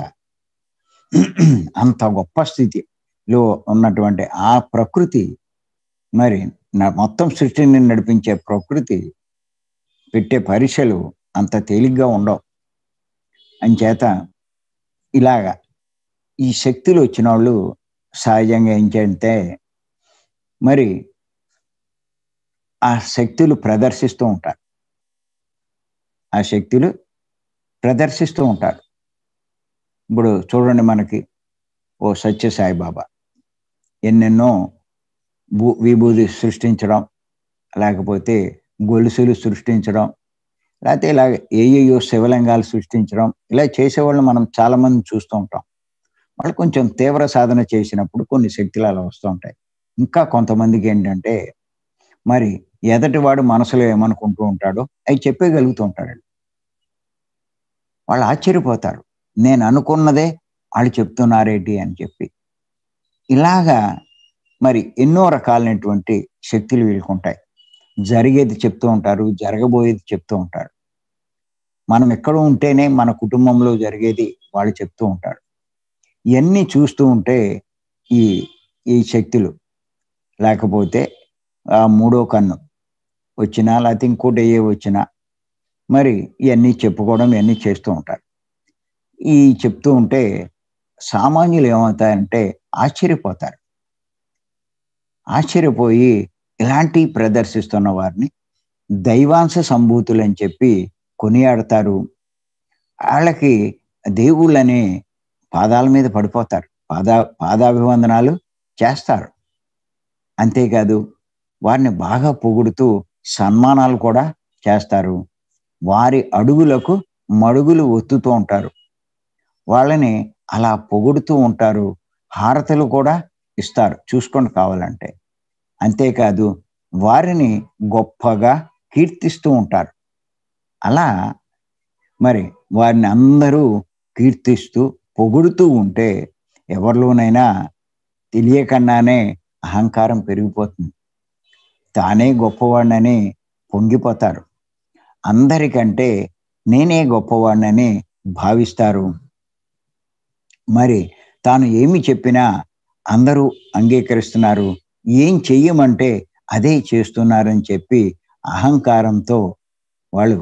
అంత గొప్ప స్థితిలో ఉన్నటువంటి ఆ ప్రకృతి మరి మొత్తం సృష్టిని నడిపించే ప్రకృతి పెట్టే పరీక్షలు అంత తేలిగ్గా ఉండవు అంచేత ఇలాగా ఈ శక్తులు వచ్చిన వాళ్ళు సహజంగా ఏం చేస్తే మరి ఆ శక్తులు ప్రదర్శిస్తూ ఉంటారు ఆ శక్తులు ప్రదర్శిస్తూ ఉంటారు ఇప్పుడు చూడండి మనకి ఓ సత్య సాయిబాబా ఎన్నెన్నో భూ విభూతి సృష్టించడం లేకపోతే గొలుసులు సృష్టించడం లేకపోతే ఇలా ఏయో శివలింగాలు సృష్టించడం ఇలా చేసేవాళ్ళు మనం చాలామంది చూస్తూ ఉంటాం వాళ్ళు కొంచెం తీవ్ర సాధన చేసినప్పుడు కొన్ని శక్తులు అలా వస్తూ ఉంటాయి ఇంకా కొంతమందికి ఏంటంటే మరి ఎదటివాడు మనసులో ఏమనుకుంటూ ఉంటాడో అవి చెప్పేయగలుగుతూ ఉంటాడు వాళ్ళు ఆశ్చర్యపోతారు నేను అనుకున్నదే వాళ్ళు చెప్తున్నారేంటి అని చెప్పి ఇలాగా మరి ఎన్నో రకాలైనటువంటి శక్తులు వీలుకుంటాయి జరిగేది చెప్తూ ఉంటారు జరగబోయేది చెప్తూ ఉంటారు మనం ఎక్కడ ఉంటేనే మన కుటుంబంలో జరిగేది వాళ్ళు చెప్తూ ఉంటారు ఇవన్నీ చూస్తూ ఉంటే ఈ ఈ శక్తులు లేకపోతే ఆ మూడో కన్ను వచ్చినా లేకపోతే ఇంకోటి ఏ వచ్చినా మరి ఇవన్నీ చెప్పుకోవడం ఇవన్నీ చేస్తూ ఉంటారు ఈ చెప్తూ ఉంటే సామాన్యులు ఏమవుతాయంటే ఆశ్చర్యపోతారు ఆశ్చర్యపోయి ఇలాంటి ప్రదర్శిస్తున్న వారిని దైవాంశ సంభూతులు అని చెప్పి కొనియాడతారు వాళ్ళకి దేవుళ్ళని పాదాల మీద పడిపోతారు పాదా పాదాభివందనాలు చేస్తారు అంతేకాదు వారిని బాగా పొగుడుతూ సన్మానాలు కూడా చేస్తారు వారి అడుగులకు మడుగులు ఒత్తుతూ ఉంటారు వాళ్ళని అలా పొగుడుతూ ఉంటారు హారతలు కూడా ఇస్తారు చూసుకోండి కావాలంటే అంతేకాదు వారిని గొప్పగా కీర్తిస్తూ ఉంటారు అలా మరి వారిని అందరూ కీర్తిస్తూ పొగుడుతూ ఉంటే ఎవరిలోనైనా తెలియకన్నానే అహంకారం పెరిగిపోతుంది తానే గొప్పవాడినని పొంగిపోతారు అందరికంటే నేనే గొప్పవాడినని భావిస్తారు మరి తాను ఏమి చెప్పినా అందరూ అంగీకరిస్తున్నారు ఏం చెయ్యమంటే అదే చేస్తున్నారని చెప్పి అహంకారంతో వాళ్ళు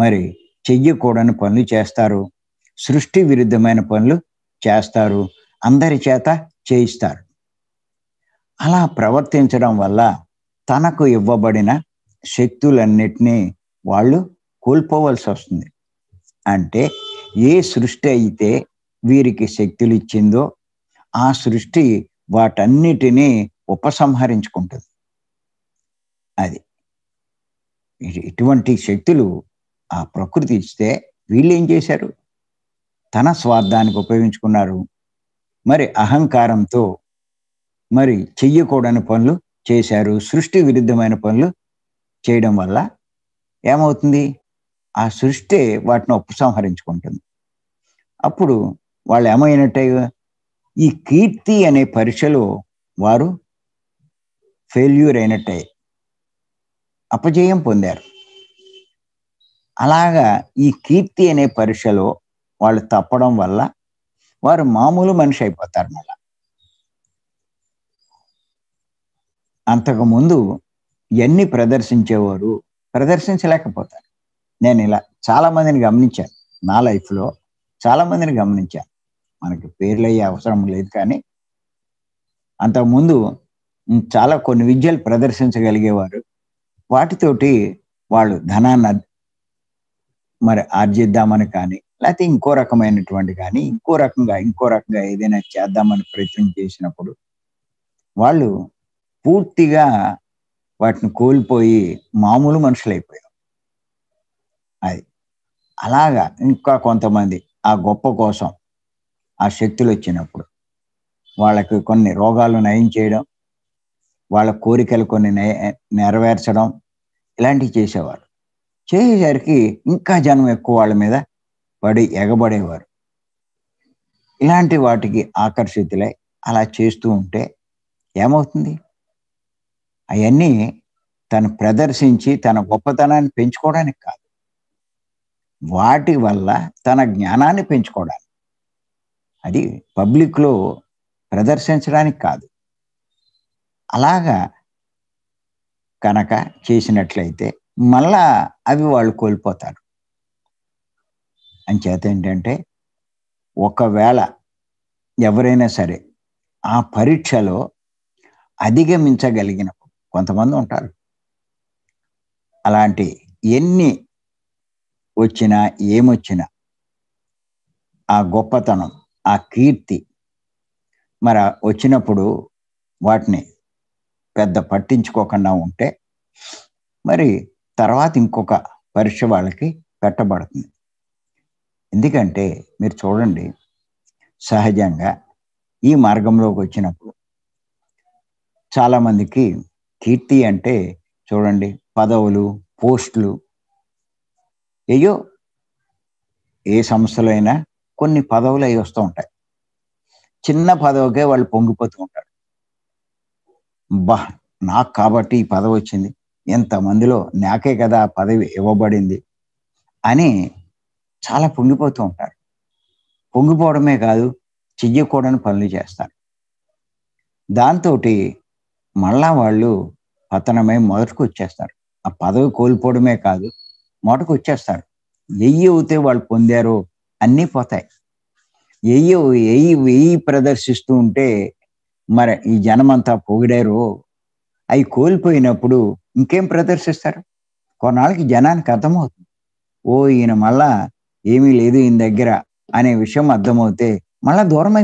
మరి చెయ్యకూడని పనులు చేస్తారు సృష్టి విరుద్ధమైన పనులు చేస్తారు అందరి చేత చేయిస్తారు అలా ప్రవర్తించడం వల్ల తనకు ఇవ్వబడిన శక్తులన్నిటినీ వాళ్ళు కోల్పోవలసి వస్తుంది అంటే ఏ సృష్టి అయితే వీరికి శక్తులు ఇచ్చిందో ఆ సృష్టి వాటన్నిటినీ ఉపసంహరించుకుంటుంది అది ఇటువంటి శక్తులు ఆ ప్రకృతి ఇస్తే వీళ్ళు ఏం చేశారు తన స్వార్థానికి ఉపయోగించుకున్నారు మరి అహంకారంతో మరి చెయ్యకూడని పనులు చేశారు సృష్టి విరుద్ధమైన పనులు చేయడం వల్ల ఏమవుతుంది ఆ సృష్టి వాటిని ఉపసంహరించుకుంటుంది అప్పుడు వాళ్ళు ఏమైనట్టే ఈ కీర్తి అనే పరీక్షలో వారు ఫెయిల్యూర్ అయినట్టే అపజయం పొందారు అలాగా ఈ కీర్తి అనే పరీక్షలో వాళ్ళు తప్పడం వల్ల వారు మామూలు మనిషి అయిపోతారు మళ్ళా అంతకుముందు ఎన్ని ప్రదర్శించేవారు ప్రదర్శించలేకపోతారు నేను ఇలా చాలామందిని గమనించాను నా లైఫ్లో చాలామందిని గమనించాను మనకి పేర్లు అయ్యే అవసరం లేదు కానీ అంతకుముందు చాలా కొన్ని విద్యలు ప్రదర్శించగలిగేవారు వాటితోటి వాళ్ళు ధనాన్ని మరి ఆర్జిద్దామని కానీ లేకపోతే ఇంకో రకమైనటువంటి కానీ ఇంకో రకంగా ఇంకో రకంగా ఏదైనా చేద్దామని ప్రయత్నం చేసినప్పుడు వాళ్ళు పూర్తిగా వాటిని కోల్పోయి మామూలు మనుషులు అయిపోయాం అది అలాగా ఇంకా కొంతమంది ఆ గొప్ప కోసం ఆ శక్తులు వచ్చినప్పుడు వాళ్ళకి కొన్ని రోగాలు నయం చేయడం వాళ్ళ కోరికలు కొన్ని నెరవేర్చడం ఇలాంటివి చేసేవారు చేసేసరికి ఇంకా జనం ఎక్కువ వాళ్ళ మీద పడి ఎగబడేవారు ఇలాంటి వాటికి ఆకర్షితులై అలా చేస్తూ ఉంటే ఏమవుతుంది అవన్నీ తను ప్రదర్శించి తన గొప్పతనాన్ని పెంచుకోవడానికి కాదు వాటి వల్ల తన జ్ఞానాన్ని పెంచుకోవడానికి అది పబ్లిక్లో ప్రదర్శించడానికి కాదు అలాగా కనుక చేసినట్లయితే మళ్ళా అవి వాళ్ళు కోల్పోతారు అంచేత ఏంటంటే ఒకవేళ ఎవరైనా సరే ఆ పరీక్షలో అధిగమించగలిగిన కొంతమంది ఉంటారు అలాంటి ఎన్ని వచ్చినా ఏమొచ్చినా ఆ గొప్పతనం ఆ కీర్తి మరి వచ్చినప్పుడు వాటిని పెద్ద పట్టించుకోకుండా ఉంటే మరి తర్వాత ఇంకొక పరీక్ష వాళ్ళకి పెట్టబడుతుంది ఎందుకంటే మీరు చూడండి సహజంగా ఈ మార్గంలోకి వచ్చినప్పుడు చాలామందికి కీర్తి అంటే చూడండి పదవులు పోస్టులు ఏయో ఏ సంస్థలో అయినా కొన్ని పదవులు అవి వస్తూ ఉంటాయి చిన్న పదవికే వాళ్ళు పొంగిపోతూ ఉంటారు బా నాకు కాబట్టి ఈ పదవి వచ్చింది ఎంతమందిలో నాకే కదా పదవి ఇవ్వబడింది అని చాలా పొంగిపోతూ ఉంటారు పొంగిపోవడమే కాదు చెయ్యకూడని పనులు చేస్తారు దాంతో మళ్ళా వాళ్ళు పతనమై మొదటికి వచ్చేస్తారు ఆ పదవి కోల్పోవడమే కాదు మొదటికి వచ్చేస్తారు ఎయ్యి అవుతే వాళ్ళు పొందారు అన్నీ పోతాయి ఎయ్యి ఎయ్యి వెయ్యి ప్రదర్శిస్తూ ఉంటే మరి ఈ జనమంతా పొగిడారు అవి కోల్పోయినప్పుడు ఇంకేం ప్రదర్శిస్తారు కొన్నాళ్ళకి జనానికి అర్థమవుతుంది ఓ ఈయన మళ్ళా ఏమీ లేదు ఈయన దగ్గర అనే విషయం అర్థమవుతే మళ్ళా దూరం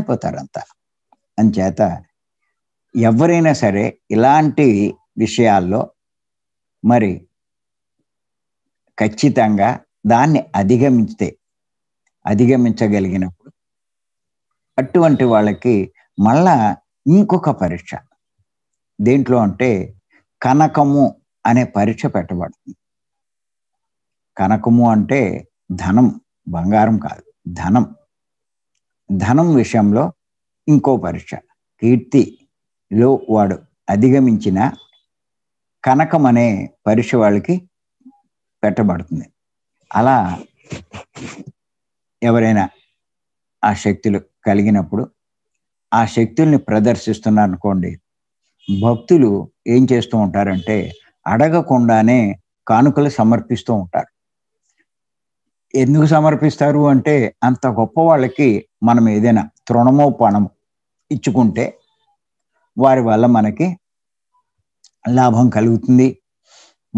అని చేత ఎవరైనా సరే ఇలాంటి విషయాల్లో మరి ఖచ్చితంగా దాన్ని అధిగమించే అధిగమించగలిగినప్పుడు అటువంటి వాళ్ళకి మళ్ళా ఇంకొక పరీక్ష దేంట్లో అంటే కనకము అనే పరీక్ష పెట్టబడుతుంది కనకము అంటే ధనం బంగారం కాదు ధనం ధనం విషయంలో ఇంకో పరీక్ష కీర్తి లో వాడు అధిగమించిన కనకం అనే పరీక్ష వాళ్ళకి పెట్టబడుతుంది అలా ఎవరైనా ఆ శక్తులు కలిగినప్పుడు ఆ శక్తుల్ని ప్రదర్శిస్తున్నారు అనుకోండి భక్తులు ఏం చేస్తూ ఉంటారంటే అడగకుండానే కానుకలు సమర్పిస్తూ ఉంటారు ఎందుకు సమర్పిస్తారు అంటే అంత గొప్ప వాళ్ళకి మనం ఏదైనా తృణమో పణము ఇచ్చుకుంటే వారి వల్ల మనకి లాభం కలుగుతుంది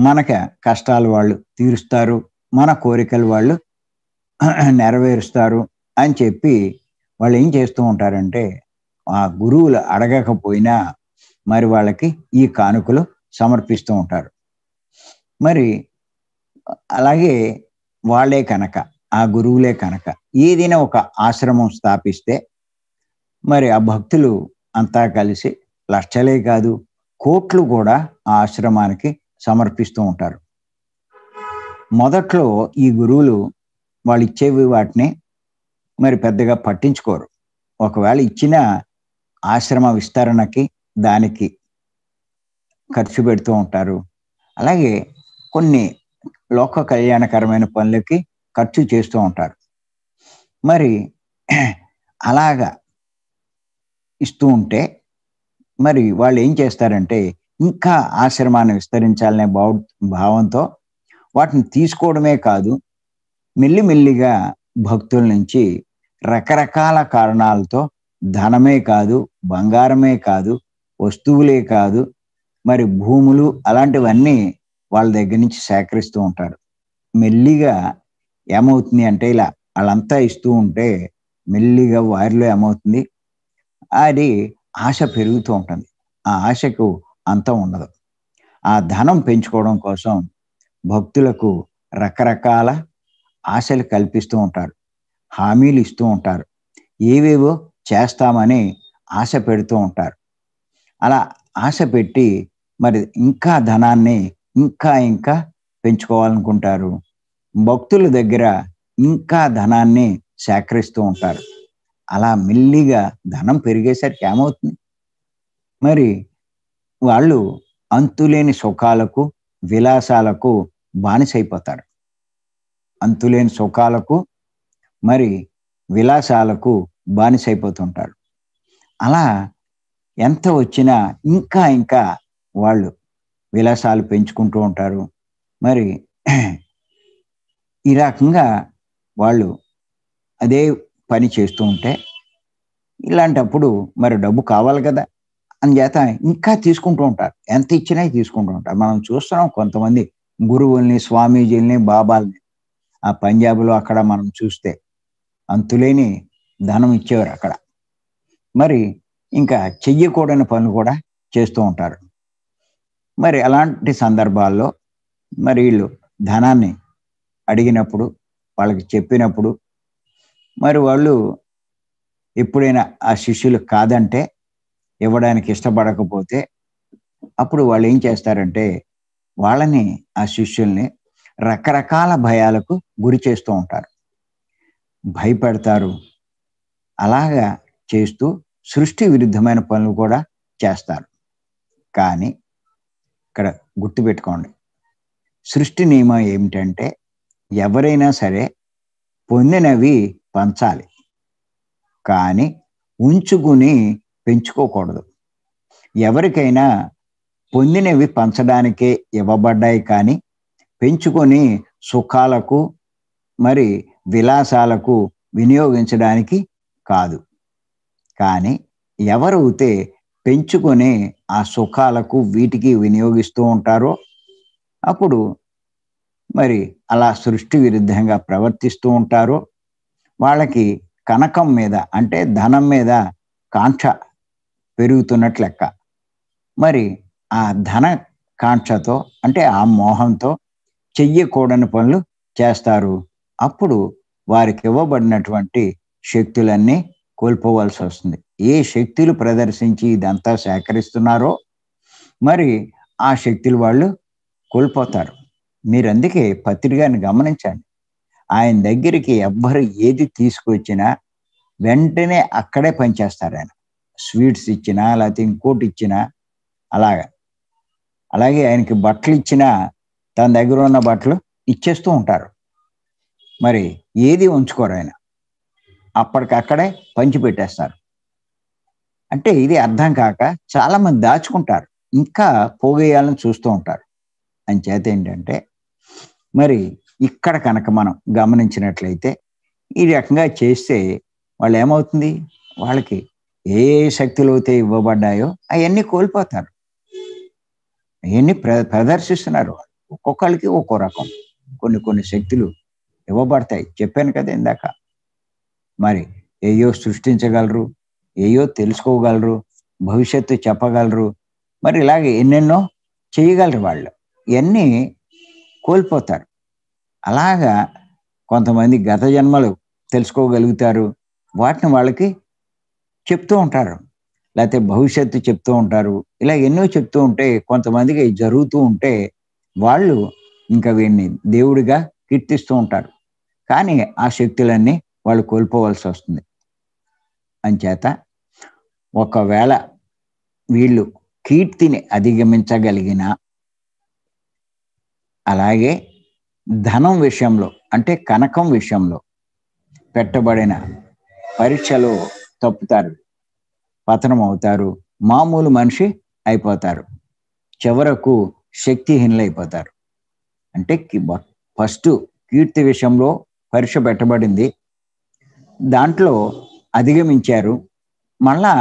మనకి కష్టాలు వాళ్ళు తీరుస్తారు మన కోరికలు వాళ్ళు నెరవేరుస్తారు అని చెప్పి వాళ్ళు ఏం చేస్తూ ఉంటారంటే ఆ గురువులు అడగకపోయినా మరి వాళ్ళకి ఈ కానుకలు సమర్పిస్తూ ఉంటారు మరి అలాగే వాళ్ళే కనుక ఆ గురువులే కనుక ఏదైనా ఒక ఆశ్రమం స్థాపిస్తే మరి ఆ భక్తులు అంతా కలిసి లక్షలే కాదు కోట్లు కూడా ఆ ఆశ్రమానికి సమర్పిస్తూ ఉంటారు మొదట్లో ఈ గురువులు వాళ్ళు ఇచ్చేవి వాటిని మరి పెద్దగా పట్టించుకోరు ఒకవేళ ఇచ్చిన ఆశ్రమ విస్తరణకి దానికి ఖర్చు పెడుతూ ఉంటారు అలాగే కొన్ని లోక కళ్యాణకరమైన పనులకి ఖర్చు చేస్తూ ఉంటారు మరి అలాగా ఇస్తూ ఉంటే మరి వాళ్ళు ఏం చేస్తారంటే ఇంకా ఆశ్రమాన్ని విస్తరించాలనే భావ భావంతో వాటిని తీసుకోవడమే కాదు మెల్లిమెల్లిగా భక్తుల నుంచి రకరకాల కారణాలతో ధనమే కాదు బంగారమే కాదు వస్తువులే కాదు మరి భూములు అలాంటివన్నీ వాళ్ళ దగ్గర నుంచి సేకరిస్తూ ఉంటారు మెల్లిగా ఏమవుతుంది అంటే ఇలా వాళ్ళంతా ఇస్తూ ఉంటే మెల్లిగా వారిలో ఏమవుతుంది అది ఆశ పెరుగుతూ ఉంటుంది ఆ ఆశకు అంతం ఉండదు ఆ ధనం పెంచుకోవడం కోసం భక్తులకు రకరకాల ఆశలు కల్పిస్తూ ఉంటారు హామీలు ఇస్తూ ఉంటారు ఏవేవో చేస్తామని ఆశ పెడుతూ ఉంటారు అలా ఆశ పెట్టి మరి ఇంకా ధనాన్ని ఇంకా ఇంకా పెంచుకోవాలనుకుంటారు భక్తుల దగ్గర ఇంకా ధనాన్ని సేకరిస్తూ ఉంటారు అలా మెల్లిగా ధనం పెరిగేసరికి ఏమవుతుంది మరి వాళ్ళు అంతులేని సుఖాలకు విలాసాలకు బానిసైపోతారు అంతులేని సుఖాలకు మరి విలాసాలకు బానిసైపోతుంటారు అలా ఎంత వచ్చినా ఇంకా ఇంకా వాళ్ళు విలాసాలు పెంచుకుంటూ ఉంటారు మరి ఈ రకంగా వాళ్ళు అదే పని చేస్తూ ఉంటే ఇలాంటప్పుడు మరి డబ్బు కావాలి కదా అందుచేత ఇంకా తీసుకుంటూ ఉంటారు ఎంత ఇచ్చినా తీసుకుంటూ ఉంటారు మనం చూస్తున్నాం కొంతమంది గురువుల్ని స్వామీజీల్ని బాబాల్ని ఆ పంజాబ్లో అక్కడ మనం చూస్తే అంతులేని ధనం ఇచ్చేవారు అక్కడ మరి ఇంకా చెయ్యకూడని పనులు కూడా చేస్తూ ఉంటారు మరి అలాంటి సందర్భాల్లో మరి వీళ్ళు ధనాన్ని అడిగినప్పుడు వాళ్ళకి చెప్పినప్పుడు మరి వాళ్ళు ఎప్పుడైనా ఆ శిష్యులు కాదంటే ఇవ్వడానికి ఇష్టపడకపోతే అప్పుడు వాళ్ళు ఏం చేస్తారంటే వాళ్ళని ఆ శిష్యుల్ని రకరకాల భయాలకు గురి చేస్తూ ఉంటారు భయపెడతారు అలాగా చేస్తూ సృష్టి విరుద్ధమైన పనులు కూడా చేస్తారు కానీ ఇక్కడ గుర్తుపెట్టుకోండి సృష్టి నియమం ఏమిటంటే ఎవరైనా సరే పొందినవి పంచాలి కానీ ఉంచుకుని పెంచుకోకూడదు ఎవరికైనా పొందినవి పంచడానికే ఇవ్వబడ్డాయి కానీ పెంచుకొని సుఖాలకు మరి విలాసాలకు వినియోగించడానికి కాదు కానీ ఎవరైతే పెంచుకొని ఆ సుఖాలకు వీటికి వినియోగిస్తూ ఉంటారో అప్పుడు మరి అలా సృష్టి విరుద్ధంగా ప్రవర్తిస్తూ ఉంటారో వాళ్ళకి కనకం మీద అంటే ధనం మీద కాంక్ష పెరుగుతున్నట్లు లెక్క మరి ఆ ధన కాంక్షతో అంటే ఆ మోహంతో చెయ్యకూడని పనులు చేస్తారు అప్పుడు వారికి ఇవ్వబడినటువంటి శక్తులన్నీ కోల్పోవాల్సి వస్తుంది ఏ శక్తులు ప్రదర్శించి ఇదంతా సేకరిస్తున్నారో మరి ఆ శక్తులు వాళ్ళు కోల్పోతారు మీరు అందుకే పత్రికని గమనించండి ఆయన దగ్గరికి ఎవ్వరు ఏది తీసుకొచ్చినా వెంటనే అక్కడే పనిచేస్తారు ఆయన స్వీట్స్ ఇచ్చినా లేకపోతే ఇంకోటి ఇచ్చినా అలాగా అలాగే ఆయనకి బట్టలు ఇచ్చినా తన దగ్గర ఉన్న బట్టలు ఇచ్చేస్తూ ఉంటారు మరి ఏది ఉంచుకోరు ఆయన అప్పటికక్కడే పంచిపెట్టేస్తారు అంటే ఇది అర్థం కాక చాలామంది దాచుకుంటారు ఇంకా పోగేయాలని చూస్తూ ఉంటారు అని చేత ఏంటంటే మరి ఇక్కడ కనుక మనం గమనించినట్లయితే ఈ రకంగా చేస్తే వాళ్ళు ఏమవుతుంది వాళ్ళకి ఏ శక్తులు అయితే ఇవ్వబడ్డాయో అవన్నీ కోల్పోతారు అవన్నీ ప్ర ప్రదర్శిస్తున్నారు ఒక్కొక్కరికి ఒక్కో రకం కొన్ని కొన్ని శక్తులు ఇవ్వబడతాయి చెప్పాను కదా ఇందాక మరి ఏయో సృష్టించగలరు ఏయో తెలుసుకోగలరు భవిష్యత్తు చెప్పగలరు మరి ఇలాగే ఎన్నెన్నో చేయగలరు వాళ్ళు ఇవన్నీ కోల్పోతారు అలాగా కొంతమంది గత జన్మలు తెలుసుకోగలుగుతారు వాటిని వాళ్ళకి చెప్తూ ఉంటారు లేకపోతే భవిష్యత్తు చెప్తూ ఉంటారు ఇలా ఎన్నో చెప్తూ ఉంటే కొంతమందికి జరుగుతూ ఉంటే వాళ్ళు ఇంకా వీడిని దేవుడిగా కీర్తిస్తూ ఉంటారు కానీ ఆ శక్తులన్నీ వాళ్ళు కోల్పోవలసి వస్తుంది అంచేత ఒకవేళ వీళ్ళు కీర్తిని అధిగమించగలిగిన అలాగే ధనం విషయంలో అంటే కనకం విషయంలో పెట్టబడిన పరీక్షలో తప్పుతారు పతనం అవుతారు మామూలు మనిషి అయిపోతారు చివరకు శక్తిహీనులైపోతారు అంటే ఫస్ట్ కీర్తి విషయంలో పరీక్ష పెట్టబడింది దాంట్లో అధిగమించారు మళ్ళా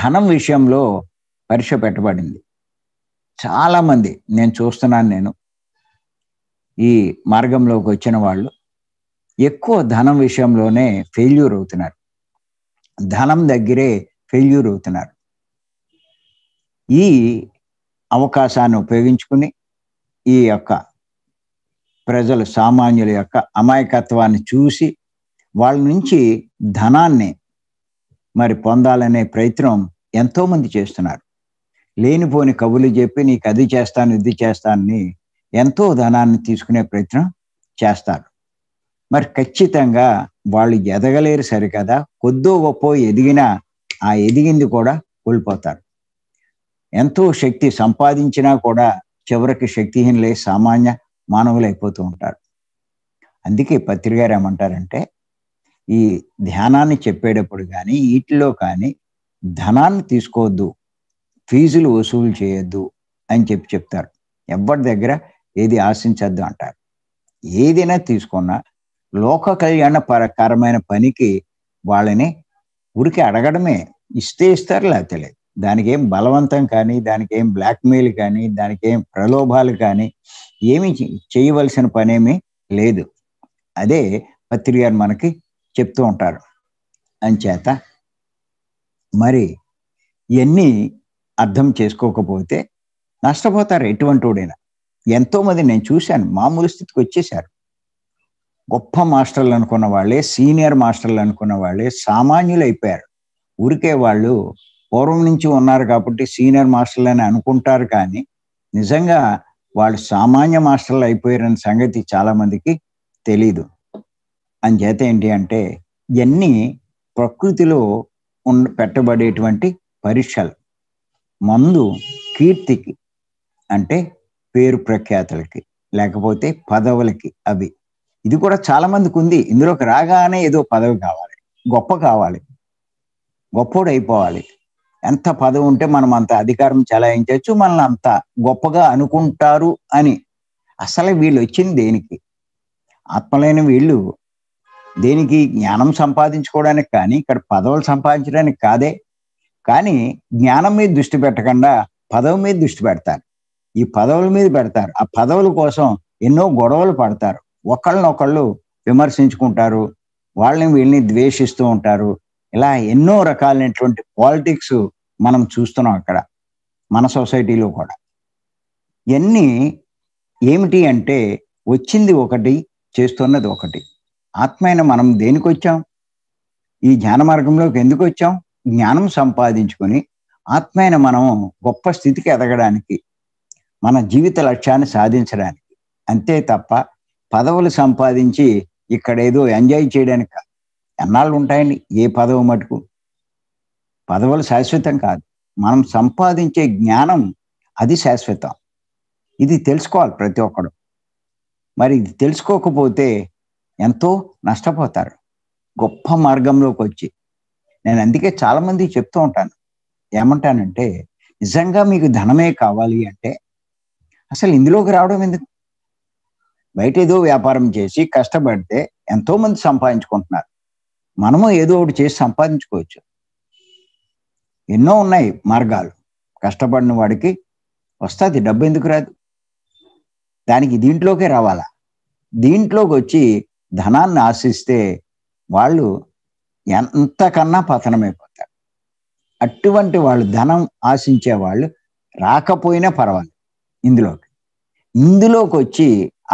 ధనం విషయంలో పరీక్ష పెట్టబడింది చాలామంది నేను చూస్తున్నాను నేను ఈ మార్గంలోకి వచ్చిన వాళ్ళు ఎక్కువ ధనం విషయంలోనే ఫెయిల్యూర్ అవుతున్నారు ధనం దగ్గరే ఫెయిల్యూర్ అవుతున్నారు ఈ అవకాశాన్ని ఉపయోగించుకుని ఈ యొక్క ప్రజలు సామాన్యుల యొక్క అమాయకత్వాన్ని చూసి వాళ్ళ నుంచి ధనాన్ని మరి పొందాలనే ప్రయత్నం ఎంతోమంది చేస్తున్నారు లేనిపోని కబులు చెప్పి నీకు అది చేస్తాను ఇది చేస్తానని ఎంతో ధనాన్ని తీసుకునే ప్రయత్నం చేస్తారు మరి ఖచ్చితంగా వాళ్ళు ఎదగలేరు సరికదా కొద్దో గొప్ప ఎదిగినా ఆ ఎదిగింది కూడా కోల్పోతారు ఎంతో శక్తి సంపాదించినా కూడా చివరికి శక్తిహీనులే సామాన్య మానవులైపోతూ ఉంటారు అందుకే పత్రికారు ఏమంటారంటే ఈ ధ్యానాన్ని చెప్పేటప్పుడు కానీ వీటిలో కానీ ధనాన్ని తీసుకోవద్దు ఫీజులు వసూలు చేయొద్దు అని చెప్పి చెప్తారు ఎవరి దగ్గర ఏది ఆశించద్దు అంటారు ఏదైనా తీసుకున్నా లోక కళ్యాణ పరకరమైన పనికి వాళ్ళని ఉరికి అడగడమే ఇస్తే ఇస్తారు లేకపోతే లేదు దానికి ఏం బలవంతం కానీ దానికి ఏం బ్లాక్మెయిల్ కానీ దానికి ఏం ప్రలోభాలు కానీ ఏమి చేయవలసిన పనేమీ లేదు అదే పత్రి గారు మనకి చెప్తూ ఉంటారు అంచేత మరి ఇవన్నీ అర్థం చేసుకోకపోతే నష్టపోతారు ఎటువంటి వాడైనా ఎంతోమంది నేను చూశాను మామూలు స్థితికి వచ్చేశారు గొప్ప మాస్టర్లు అనుకున్న వాళ్ళే సీనియర్ మాస్టర్లు అనుకున్న వాళ్ళే సామాన్యులు అయిపోయారు ఊరికే వాళ్ళు పూర్వం నుంచి ఉన్నారు కాబట్టి సీనియర్ మాస్టర్లు అని అనుకుంటారు కానీ నిజంగా వాళ్ళు సామాన్య మాస్టర్లు అయిపోయారనే సంగతి చాలామందికి తెలీదు అంచేత ఏంటి అంటే ఇవన్నీ ప్రకృతిలో ఉ పెట్టబడేటువంటి పరీక్షలు మందు కీర్తికి అంటే పేరు ప్రఖ్యాతులకి లేకపోతే పదవులకి అవి ఇది కూడా చాలా మందికి ఉంది ఇందులోకి రాగానే ఏదో పదవి కావాలి గొప్ప కావాలి గొప్పోడు అయిపోవాలి ఎంత పదవి ఉంటే మనం అంత అధికారం చెలాయించవచ్చు మనల్ని అంత గొప్పగా అనుకుంటారు అని అసలు వీళ్ళు వచ్చింది దేనికి ఆత్మలైన వీళ్ళు దేనికి జ్ఞానం సంపాదించుకోవడానికి కానీ ఇక్కడ పదవులు సంపాదించడానికి కాదే కానీ జ్ఞానం మీద దృష్టి పెట్టకుండా పదవి మీద దృష్టి పెడతారు ఈ పదవుల మీద పెడతారు ఆ పదవుల కోసం ఎన్నో గొడవలు పడతారు ఒకళ్ళనొకళ్ళు విమర్శించుకుంటారు వాళ్ళని వీళ్ళని ద్వేషిస్తూ ఉంటారు ఇలా ఎన్నో రకాలైనటువంటి పాలిటిక్స్ మనం చూస్తున్నాం అక్కడ మన సొసైటీలో కూడా ఇవన్నీ ఏమిటి అంటే వచ్చింది ఒకటి చేస్తున్నది ఒకటి ఆత్మైన మనం దేనికి వచ్చాం ఈ జ్ఞాన మార్గంలోకి ఎందుకు వచ్చాం జ్ఞానం సంపాదించుకొని ఆత్మైన మనం గొప్ప స్థితికి ఎదగడానికి మన జీవిత లక్ష్యాన్ని సాధించడానికి అంతే తప్ప పదవులు సంపాదించి ఇక్కడ ఏదో ఎంజాయ్ చేయడానికి ఎన్నాళ్ళు ఉంటాయని ఏ పదవి మటుకు పదవులు శాశ్వతం కాదు మనం సంపాదించే జ్ఞానం అది శాశ్వతం ఇది తెలుసుకోవాలి ప్రతి ఒక్కడు మరి ఇది తెలుసుకోకపోతే ఎంతో నష్టపోతారు గొప్ప మార్గంలోకి వచ్చి నేను అందుకే చాలామంది చెప్తూ ఉంటాను ఏమంటానంటే నిజంగా మీకు ధనమే కావాలి అంటే అసలు ఇందులోకి రావడం ఎందుకు బయట ఏదో వ్యాపారం చేసి కష్టపడితే ఎంతో మంది సంపాదించుకుంటున్నారు మనము ఏదో ఒకటి చేసి సంపాదించుకోవచ్చు ఎన్నో ఉన్నాయి మార్గాలు కష్టపడిన వాడికి వస్తుంది డబ్బు ఎందుకు రాదు దానికి దీంట్లోకే రావాలా దీంట్లోకి వచ్చి ధనాన్ని ఆశిస్తే వాళ్ళు ఎంతకన్నా పతనమైపోతారు అటువంటి వాళ్ళు ధనం ఆశించే వాళ్ళు రాకపోయినా పర్వాలేదు ఇందులో ఇందులోకి వచ్చి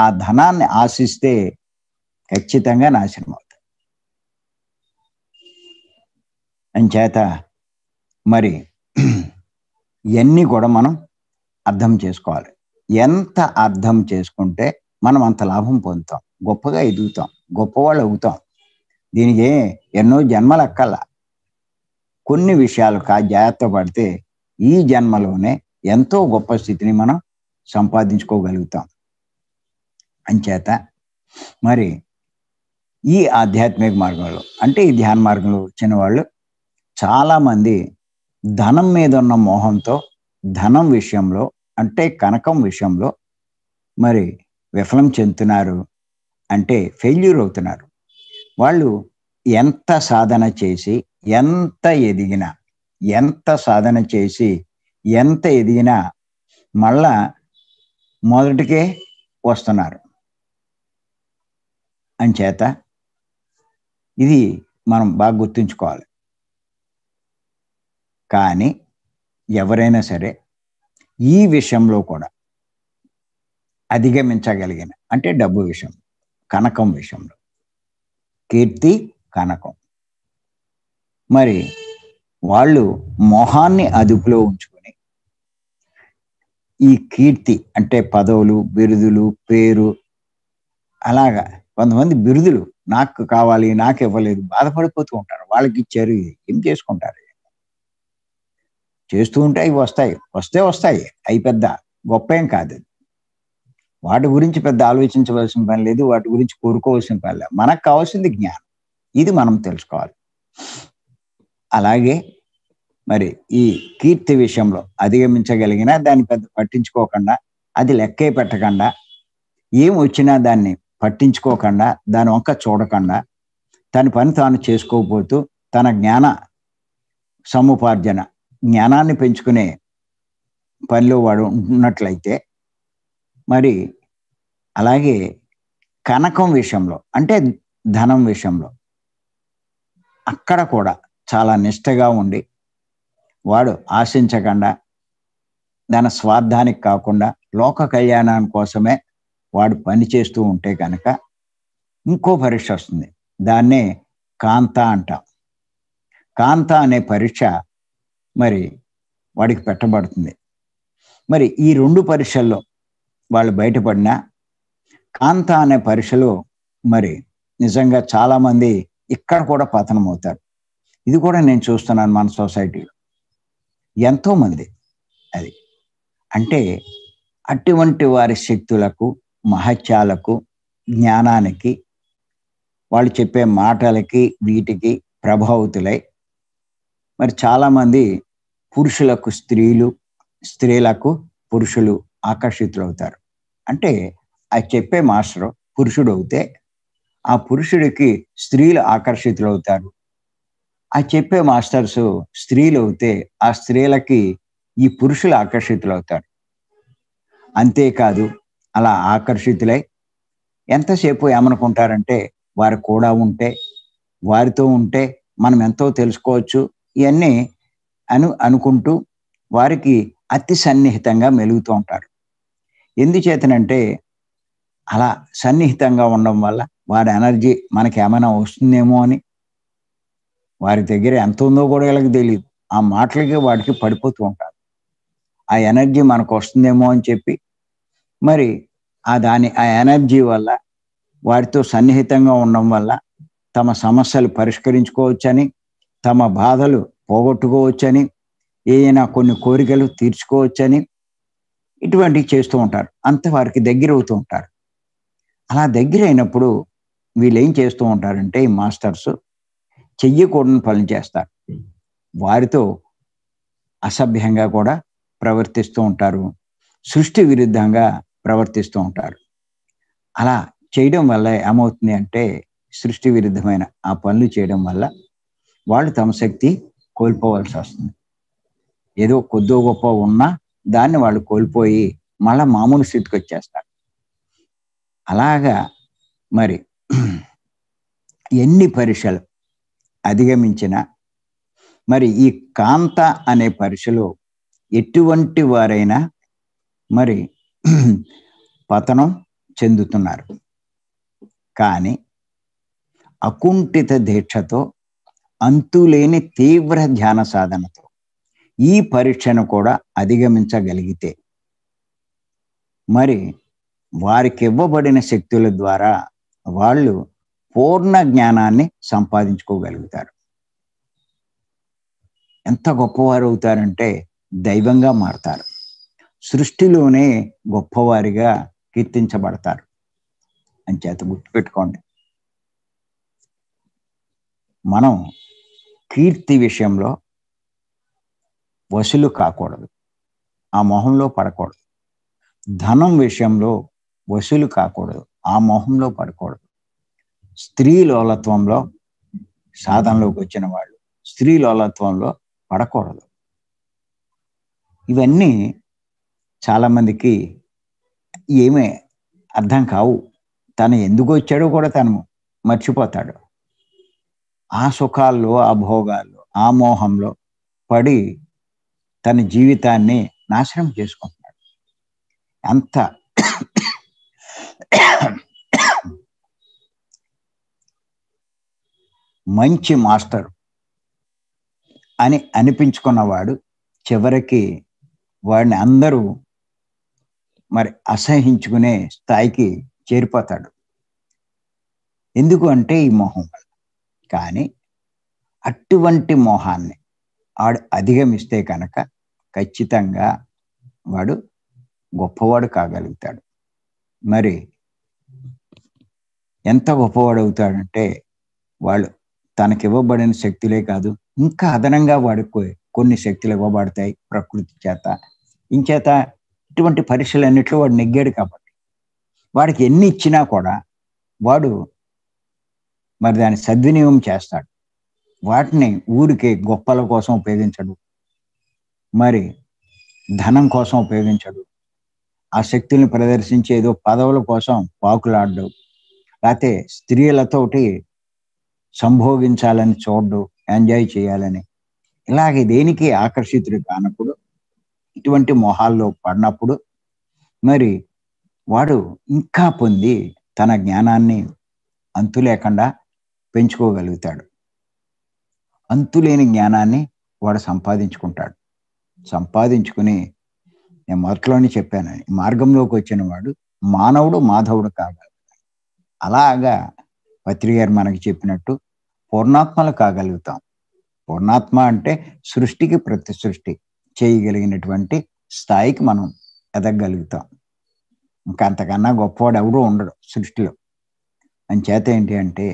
ఆ ధనాన్ని ఆశిస్తే ఖచ్చితంగా నాశనం అవుతుంది అంచేత మరి ఇవన్నీ కూడా మనం అర్థం చేసుకోవాలి ఎంత అర్థం చేసుకుంటే మనం అంత లాభం పొందుతాం గొప్పగా ఎదుగుతాం గొప్పవాళ్ళు అవుతాం దీనికి ఎన్నో జన్మలు అక్కల కొన్ని విషయాలు కా జాగ్రత్త పడితే ఈ జన్మలోనే ఎంతో గొప్ప స్థితిని మనం సంపాదించుకోగలుగుతాం అంచేత మరి ఈ ఆధ్యాత్మిక మార్గంలో అంటే ఈ ధ్యాన మార్గంలో వచ్చిన వాళ్ళు చాలామంది ధనం మీద ఉన్న మోహంతో ధనం విషయంలో అంటే కనకం విషయంలో మరి విఫలం చెందుతున్నారు అంటే ఫెయిల్యూర్ అవుతున్నారు వాళ్ళు ఎంత సాధన చేసి ఎంత ఎదిగినా ఎంత సాధన చేసి ఎంత ఎదిగినా మళ్ళా మొదటికే వస్తున్నారు అంచేత ఇది మనం బాగా గుర్తుంచుకోవాలి కానీ ఎవరైనా సరే ఈ విషయంలో కూడా అధిగమించగలిగిన అంటే డబ్బు విషయం కనకం విషయంలో కీర్తి కనకం మరి వాళ్ళు మొహాన్ని అదుపులో ఉంచుకో ఈ కీర్తి అంటే పదవులు బిరుదులు పేరు అలాగా కొంతమంది బిరుదులు నాకు కావాలి నాకు ఇవ్వలేదు బాధపడిపోతూ ఉంటారు వాళ్ళకి ఇచ్చారు ఏం చేసుకుంటారు చేస్తూ ఉంటే అవి వస్తాయి వస్తే వస్తాయి అవి పెద్ద గొప్ప ఏం కాదు వాటి గురించి పెద్ద ఆలోచించవలసిన పని లేదు వాటి గురించి కోరుకోవాల్సిన పని లేదు మనకు కావాల్సింది జ్ఞానం ఇది మనం తెలుసుకోవాలి అలాగే మరి ఈ కీర్తి విషయంలో అధిగమించగలిగినా దాన్ని పెద్ద పట్టించుకోకుండా అది లెక్కే పెట్టకుండా ఏం వచ్చినా దాన్ని పట్టించుకోకుండా దాని వంక చూడకుండా తన పని తాను చేసుకోకపోతూ తన జ్ఞాన సముపార్జన జ్ఞానాన్ని పెంచుకునే పనిలో వాడు ఉన్నట్లయితే మరి అలాగే కనకం విషయంలో అంటే ధనం విషయంలో అక్కడ కూడా చాలా నిష్టగా ఉండి వాడు ఆశించకుండా ధన స్వార్థానికి కాకుండా లోక కళ్యాణం కోసమే వాడు పనిచేస్తూ ఉంటే కనుక ఇంకో పరీక్ష వస్తుంది దాన్నే కాంత అంటాం కాంత అనే పరీక్ష మరి వాడికి పెట్టబడుతుంది మరి ఈ రెండు పరీక్షల్లో వాళ్ళు బయటపడిన కాంత అనే పరీక్షలు మరి నిజంగా చాలామంది ఇక్కడ కూడా పతనం అవుతారు ఇది కూడా నేను చూస్తున్నాను మన సొసైటీలో ఎంతోమంది అది అంటే అటువంటి వారి శక్తులకు మహత్యాలకు జ్ఞానానికి వాళ్ళు చెప్పే మాటలకి వీటికి ప్రభావితులై మరి చాలామంది పురుషులకు స్త్రీలు స్త్రీలకు పురుషులు ఆకర్షితులవుతారు అంటే ఆ చెప్పే మాస్టర్ పురుషుడు అవుతే ఆ పురుషుడికి స్త్రీలు ఆకర్షితులవుతారు ఆ చెప్పే మాస్టర్స్ స్త్రీలు అవుతే ఆ స్త్రీలకి ఈ పురుషులు ఆకర్షితులు అవుతారు అంతేకాదు అలా ఆకర్షితులై ఎంతసేపు ఏమనుకుంటారంటే వారు కూడా ఉంటే వారితో ఉంటే మనం ఎంతో తెలుసుకోవచ్చు ఇవన్నీ అను అనుకుంటూ వారికి అతి సన్నిహితంగా మెలుగుతూ ఉంటారు ఎందుచేతనంటే అలా సన్నిహితంగా ఉండడం వల్ల వారి ఎనర్జీ మనకి ఏమైనా వస్తుందేమో అని వారి దగ్గర ఎంత ఉందో కూడా వీళ్ళకి తెలియదు ఆ మాటలకి వాడికి పడిపోతూ ఉంటారు ఆ ఎనర్జీ మనకు వస్తుందేమో అని చెప్పి మరి ఆ దాని ఆ ఎనర్జీ వల్ల వారితో సన్నిహితంగా ఉండడం వల్ల తమ సమస్యలు పరిష్కరించుకోవచ్చని తమ బాధలు పోగొట్టుకోవచ్చని ఏదైనా కొన్ని కోరికలు తీర్చుకోవచ్చని ఇటువంటివి చేస్తూ ఉంటారు అంత వారికి దగ్గర అవుతూ ఉంటారు అలా దగ్గర అయినప్పుడు వీళ్ళు ఏం చేస్తూ ఉంటారంటే ఈ మాస్టర్స్ చెయ్యకూడని పనులు చేస్తారు వారితో అసభ్యంగా కూడా ప్రవర్తిస్తూ ఉంటారు సృష్టి విరుద్ధంగా ప్రవర్తిస్తూ ఉంటారు అలా చేయడం వల్ల ఏమవుతుంది అంటే సృష్టి విరుద్ధమైన ఆ పనులు చేయడం వల్ల వాళ్ళు తమ శక్తి కోల్పోవాల్సి వస్తుంది ఏదో కొద్దో గొప్ప ఉన్నా దాన్ని వాళ్ళు కోల్పోయి మళ్ళా మామూలు స్థితికి వచ్చేస్తారు అలాగా మరి ఎన్ని పరీక్షలు అధిగమించిన మరి ఈ కాంత అనే పరీక్షలో ఎటువంటి వారైనా మరి పతనం చెందుతున్నారు కానీ అకుంఠిత దీక్షతో అంతులేని తీవ్ర ధ్యాన సాధనతో ఈ పరీక్షను కూడా అధిగమించగలిగితే మరి వారికి ఇవ్వబడిన శక్తుల ద్వారా వాళ్ళు పూర్ణ జ్ఞానాన్ని సంపాదించుకోగలుగుతారు ఎంత గొప్పవారు అవుతారంటే దైవంగా మారతారు సృష్టిలోనే గొప్పవారిగా కీర్తించబడతారు అని చేత గుర్తుపెట్టుకోండి మనం కీర్తి విషయంలో వసులు కాకూడదు ఆ మొహంలో పడకూడదు ధనం విషయంలో వసూలు కాకూడదు ఆ మొహంలో పడకూడదు స్త్రీ లోలత్వంలో సాధనలోకి వచ్చిన వాళ్ళు స్త్రీ లోలత్వంలో పడకూడదు ఇవన్నీ చాలామందికి ఏమే అర్థం కావు తను ఎందుకు వచ్చాడో కూడా తను మర్చిపోతాడు ఆ సుఖాల్లో ఆ భోగాల్లో ఆ మోహంలో పడి తన జీవితాన్ని నాశనం చేసుకుంటున్నాడు అంత మంచి మాస్టర్ అని అనిపించుకున్నవాడు చివరికి వాడిని అందరూ మరి అసహించుకునే స్థాయికి చేరిపోతాడు ఎందుకు అంటే ఈ మోహం కానీ అటువంటి మోహాన్ని ఆడు అధిగమిస్తే కనుక ఖచ్చితంగా వాడు గొప్పవాడు కాగలుగుతాడు మరి ఎంత గొప్పవాడు అవుతాడంటే వాళ్ళు తనకి ఇవ్వబడిన శక్తులే కాదు ఇంకా అదనంగా వాడుకో కొన్ని శక్తులు ఇవ్వబడతాయి ప్రకృతి చేత ఇంచేత ఇటువంటి అన్నిట్లో వాడు నెగ్గాడు కాబట్టి వాడికి ఎన్ని ఇచ్చినా కూడా వాడు మరి దాన్ని సద్వినియోగం చేస్తాడు వాటిని ఊరికే గొప్పల కోసం ఉపయోగించడు మరి ధనం కోసం ఉపయోగించడు ఆ శక్తుల్ని ప్రదర్శించేదో ఏదో పదవుల కోసం పాకులాడడు లేకపోతే స్త్రీలతోటి సంభోగించాలని చూడడు ఎంజాయ్ చేయాలని ఇలాగే దేనికి ఆకర్షితుడు కానప్పుడు ఇటువంటి మొహాల్లో పడినప్పుడు మరి వాడు ఇంకా పొంది తన జ్ఞానాన్ని అంతు లేకుండా పెంచుకోగలుగుతాడు అంతులేని జ్ఞానాన్ని వాడు సంపాదించుకుంటాడు సంపాదించుకుని నేను మొదట్లోనే చెప్పాను మార్గంలోకి వచ్చిన వాడు మానవుడు మాధవుడు కాగలుగుతాడు అలాగా పత్రి గారు మనకి చెప్పినట్టు పూర్ణాత్మలు కాగలుగుతాం పూర్ణాత్మ అంటే సృష్టికి ప్రతి సృష్టి చేయగలిగినటువంటి స్థాయికి మనం ఎదగలుగుతాం ఇంకా అంతకన్నా గొప్పవాడు ఎవరూ ఉండడు సృష్టిలో అని చేత ఏంటి అంటే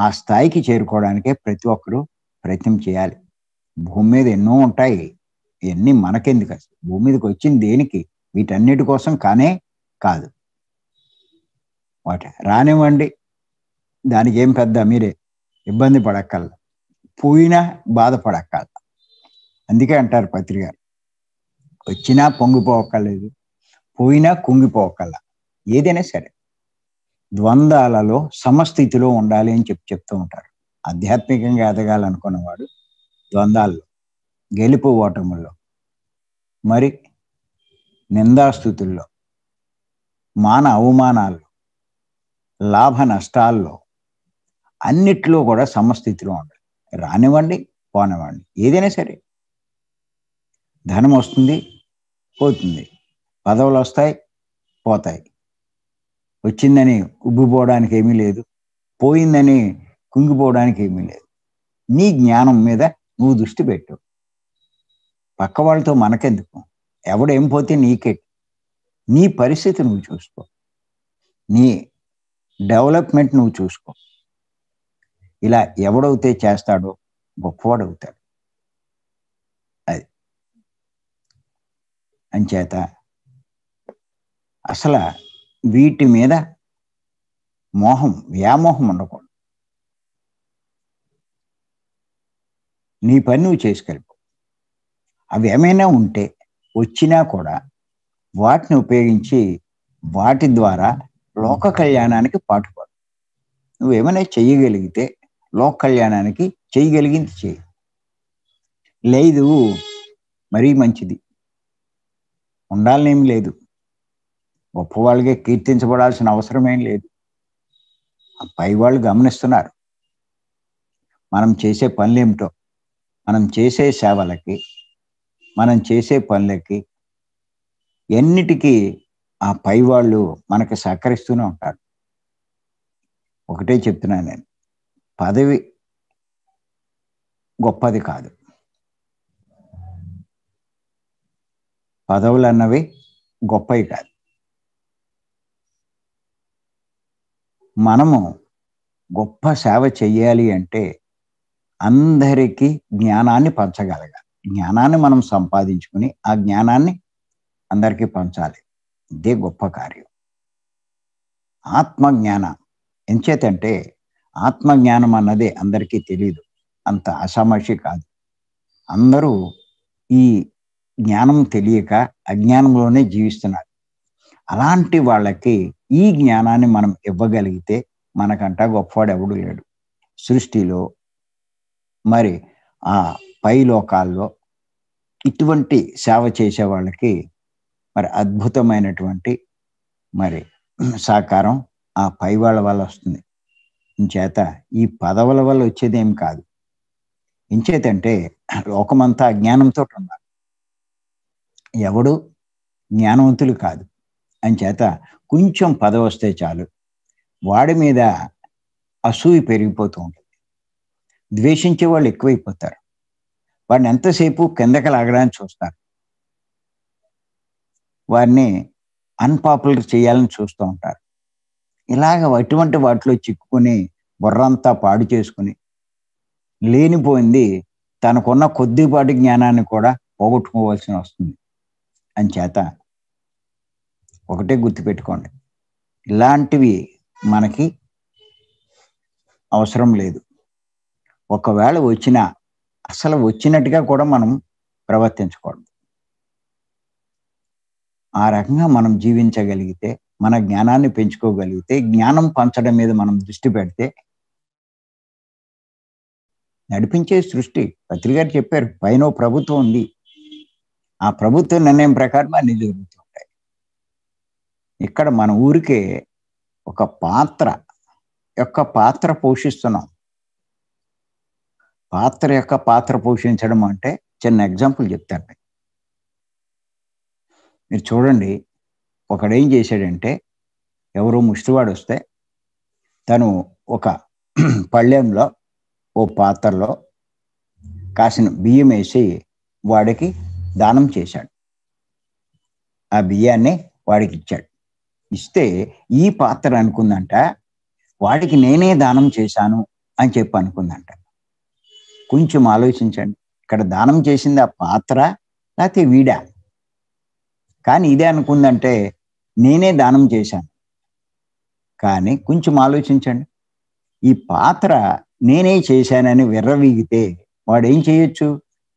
ఆ స్థాయికి చేరుకోవడానికే ప్రతి ఒక్కరూ ప్రయత్నం చేయాలి భూమి మీద ఎన్నో ఉంటాయి ఇవన్నీ మనకెందుకు అసలు భూమి మీదకి వచ్చింది దేనికి వీటన్నిటి కోసం కానే కాదు వాటి రానివ్వండి దానికి ఏం పెద్ద మీరే ఇబ్బంది పడక్కల పోయినా బాధపడక్కల అందుకే అంటారు పత్రికారు వచ్చినా పొంగిపోవక్కర్లేదు పోయినా కుంగిపోవక్కల ఏదైనా సరే ద్వంద్వాలలో సమస్థితిలో ఉండాలి అని చెప్పి చెప్తూ ఉంటారు ఆధ్యాత్మికంగా ఎదగాలనుకున్నవాడు ద్వంద్వాల్లో గెలుపు ఓటముల్లో మరి నిందాస్థుతుల్లో మాన అవమానాల్లో లాభ నష్టాల్లో అన్నిట్లో కూడా సమస్థితిలో ఉండాలి రానివ్వండి పోనివ్వండి ఏదైనా సరే ధనం వస్తుంది పోతుంది పదవులు వస్తాయి పోతాయి వచ్చిందని ఉబ్బిపోవడానికి ఏమీ లేదు పోయిందని కుంగిపోవడానికి ఏమీ లేదు నీ జ్ఞానం మీద నువ్వు దృష్టి పెట్టు పక్క వాళ్ళతో మనకెందుకు ఎవడేం పోతే నీకే నీ పరిస్థితి నువ్వు చూసుకో నీ డెవలప్మెంట్ నువ్వు చూసుకో ఇలా ఎవడవుతే చేస్తాడో గొప్పవాడవుతాడు అది అంచేత అసలు వీటి మీద మోహం వ్యామోహం ఉండకూడదు నీ పని నువ్వు చేసుకెళ్ళిపో అవి ఏమైనా ఉంటే వచ్చినా కూడా వాటిని ఉపయోగించి వాటి ద్వారా లోక కళ్యాణానికి పాటుపడు నువ్వేమైనా చేయగలిగితే లోక కళ్యాణానికి చేయగలిగింది చేయి లేదు మరీ మంచిది ఉండాలనేమి లేదు వాళ్ళకే కీర్తించబడాల్సిన అవసరమేం లేదు పై వాళ్ళు గమనిస్తున్నారు మనం చేసే పనులేమిటో మనం చేసే సేవలకి మనం చేసే పనులకి ఎన్నిటికీ ఆ పై వాళ్ళు మనకి సహకరిస్తూనే ఉంటారు ఒకటే చెప్తున్నాను నేను పదవి గొప్పది కాదు పదవులు అన్నవి గొప్పవి కాదు మనము గొప్ప సేవ చెయ్యాలి అంటే అందరికీ జ్ఞానాన్ని పంచగలగాలి జ్ఞానాన్ని మనం సంపాదించుకుని ఆ జ్ఞానాన్ని అందరికీ పంచాలి ఇదే గొప్ప కార్యం ఆత్మజ్ఞాన ఎంచేతంటే ఆత్మజ్ఞానం అన్నదే అందరికీ తెలియదు అంత అసామాషి కాదు అందరూ ఈ జ్ఞానం తెలియక అజ్ఞానంలోనే జీవిస్తున్నారు అలాంటి వాళ్ళకి ఈ జ్ఞానాన్ని మనం ఇవ్వగలిగితే మనకంట గొప్పవాడు ఎవడు లేడు సృష్టిలో మరి ఆ పై లోకాల్లో ఇటువంటి సేవ చేసే వాళ్ళకి మరి అద్భుతమైనటువంటి మరి సాకారం ఆ పై వాళ్ళ వల్ల వస్తుంది ఇంచేత ఈ పదవుల వల్ల వచ్చేదేం కాదు ఇంచేతంటే లోకమంతా అజ్ఞానంతో ఉన్నారు ఎవడు జ్ఞానవంతులు కాదు అంచేత కొంచెం పదవి వస్తే చాలు వాడి మీద అసూయ పెరిగిపోతూ ఉంటుంది ద్వేషించే వాళ్ళు ఎక్కువైపోతారు వాడిని ఎంతసేపు కిందకి లాగడానికి చూస్తారు వారిని అన్పాపులర్ చేయాలని చూస్తూ ఉంటారు ఇలాగ అటువంటి వాటిలో చిక్కుకొని బుర్రంతా పాడు చేసుకుని లేనిపోయింది తనకున్న కొద్దిపాటి జ్ఞానాన్ని కూడా పోగొట్టుకోవాల్సి వస్తుంది అని చేత ఒకటే గుర్తుపెట్టుకోండి ఇలాంటివి మనకి అవసరం లేదు ఒకవేళ వచ్చినా అసలు వచ్చినట్టుగా కూడా మనం ప్రవర్తించకూడదు ఆ రకంగా మనం జీవించగలిగితే మన జ్ఞానాన్ని పెంచుకోగలిగితే జ్ఞానం పంచడం మీద మనం దృష్టి పెడితే నడిపించే సృష్టి పత్రికారు చెప్పారు పైన ప్రభుత్వం ఉంది ఆ ప్రభుత్వ నిర్ణయం ప్రకారం అన్ని జరుగుతుంటాయి ఇక్కడ మన ఊరికే ఒక పాత్ర యొక్క పాత్ర పోషిస్తున్నాం పాత్ర యొక్క పాత్ర పోషించడం అంటే చిన్న ఎగ్జాంపుల్ చెప్తాను మీరు చూడండి ఒకడు ఏం చేశాడంటే ఎవరో ముష్టివాడు వస్తే తను ఒక పళ్ళెంలో ఓ పాత్రలో కాసిన బియ్యం వేసి వాడికి దానం చేశాడు ఆ బియ్యాన్ని వాడికి ఇచ్చాడు ఇస్తే ఈ పాత్ర అనుకుందంట వాడికి నేనే దానం చేశాను అని చెప్పి అనుకుందంట కొంచెం ఆలోచించండి ఇక్కడ దానం చేసింది ఆ పాత్ర లేకపోతే వీడా కానీ ఇదే అనుకుందంటే నేనే దానం చేశాను కానీ కొంచెం ఆలోచించండి ఈ పాత్ర నేనే చేశానని విర్రవీగితే వాడు ఏం చేయొచ్చు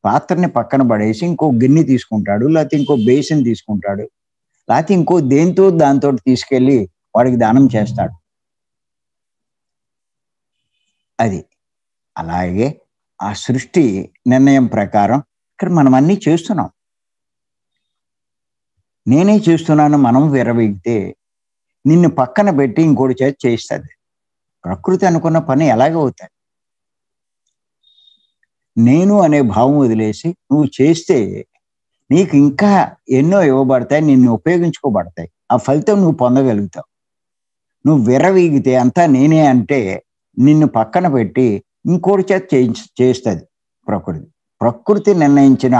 పాత్రని పక్కన పడేసి ఇంకో గిన్నె తీసుకుంటాడు లేకపోతే ఇంకో బేసిన్ తీసుకుంటాడు లేకపోతే ఇంకో దేంతో దాంతో తీసుకెళ్ళి వాడికి దానం చేస్తాడు అది అలాగే ఆ సృష్టి నిర్ణయం ప్రకారం ఇక్కడ మనం అన్నీ చేస్తున్నాం నేనే చేస్తున్నాను మనం విరవీగితే నిన్ను పక్కన పెట్టి ఇంకోటి చేతి చేయిస్తుంది ప్రకృతి అనుకున్న పని ఎలాగవుతాయి నేను అనే భావం వదిలేసి నువ్వు చేస్తే నీకు ఇంకా ఎన్నో ఇవ్వబడతాయి నిన్ను ఉపయోగించుకోబడతాయి ఆ ఫలితం నువ్వు పొందగలుగుతావు నువ్వు విరవీగితే అంతా నేనే అంటే నిన్ను పక్కన పెట్టి ఇంకోటి చేత చేయించ చేస్తుంది ప్రకృతి ప్రకృతి నిర్ణయించిన